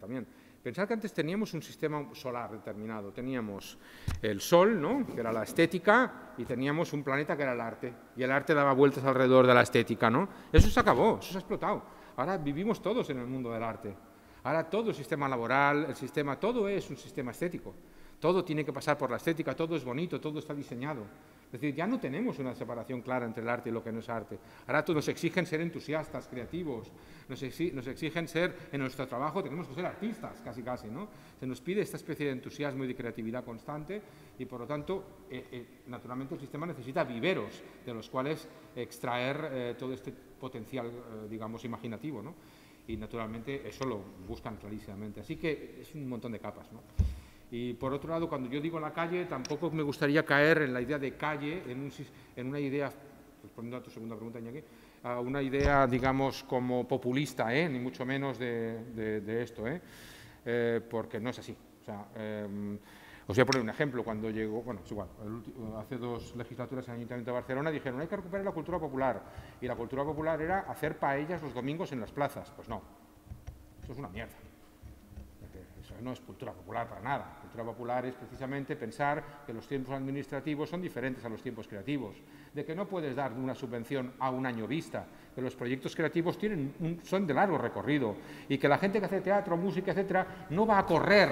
también. que antes teníamos un sistema solar determinado. Teníamos el Sol, ¿no? que era la estética, y teníamos un planeta que era el arte. Y el arte daba vueltas alrededor de la estética. ¿no? Eso se acabó, eso se ha explotado. Ahora vivimos todos en el mundo del arte. Ahora todo el sistema laboral, el sistema, todo es un sistema estético. Todo tiene que pasar por la estética, todo es bonito, todo está diseñado. Es decir, ya no tenemos una separación clara entre el arte y lo que no es arte. Ahora nos exigen ser entusiastas, creativos, nos, exigen, ser, en nuestro trabajo tenemos que ser artistas, casi casi, ¿no? Se nos pide esta especie de entusiasmo y de creatividad constante y, por lo tanto, eh, eh, naturalmente el sistema necesita viveros de los cuales extraer eh, todo este potencial, digamos, imaginativo, ¿no? Y, naturalmente, eso lo buscan clarísimamente. Así que es un montón de capas, ¿no? Y por otro lado, cuando yo digo la calle, tampoco me gustaría caer en la idea de calle, en, un, en una idea, respondiendo pues a tu segunda pregunta, Iñaki, a una idea, digamos, como populista, ¿eh? ni mucho menos de, esto, ¿eh? ¿eh? porque no es así. O sea, em, os voy a poner un ejemplo. Cuando llegó, bueno, es igual, hace dos legislaturas en el Ayuntamiento de Barcelona dijeron hay que recuperar la cultura popular. Y la cultura popular era hacer paellas los domingos en las plazas. Pues no, eso es una mierda. Eso no es cultura popular para nada cultura popular es precisamente pensar que los tiempos administrativos son diferentes a los tiempos creativos, de que no puedes dar una subvención a un año vista, que los proyectos creativos tienen un, son de largo recorrido y que la gente que hace teatro, música, etcétera, no va a correr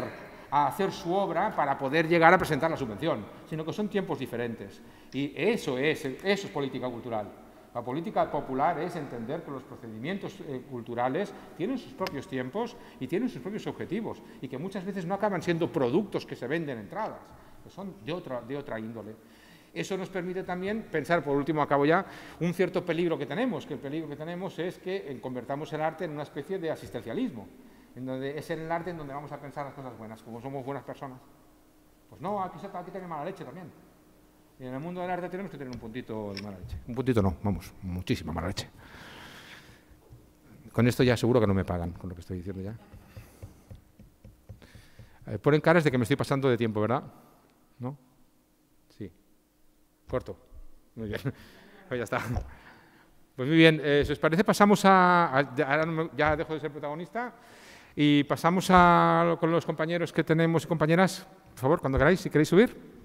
a hacer su obra para poder llegar a presentar la subvención, sino que son tiempos diferentes. Y eso es, eso es política cultural. La política popular es entender que los procedimientos eh, culturales tienen sus propios tiempos y tienen sus propios objetivos y que muchas veces no acaban siendo productos que se venden entradas, que son de otra, de otra índole. Eso nos permite también pensar, por último, acabo ya, un cierto peligro que tenemos, que el peligro que tenemos es que eh, convertamos el arte en una especie de asistencialismo, en donde es en el arte en donde vamos a pensar las cosas buenas, como somos buenas personas. Pues no, aquí, aquí tiene mala leche también en el mundo del arte tenemos que tener un puntito de mala leche. Un puntito no, vamos, muchísima mala leche. Con esto ya seguro que no me pagan, con lo que estoy diciendo ya. Eh, ponen caras de que me estoy pasando de tiempo, ¿verdad? ¿No? Sí. Corto. Muy bien. pues ya está. Pues muy bien, eh, si os parece pasamos a, Ahora ya, ya dejo de ser protagonista y pasamos a, con los compañeros que tenemos y compañeras, por favor, cuando queráis, si queréis subir.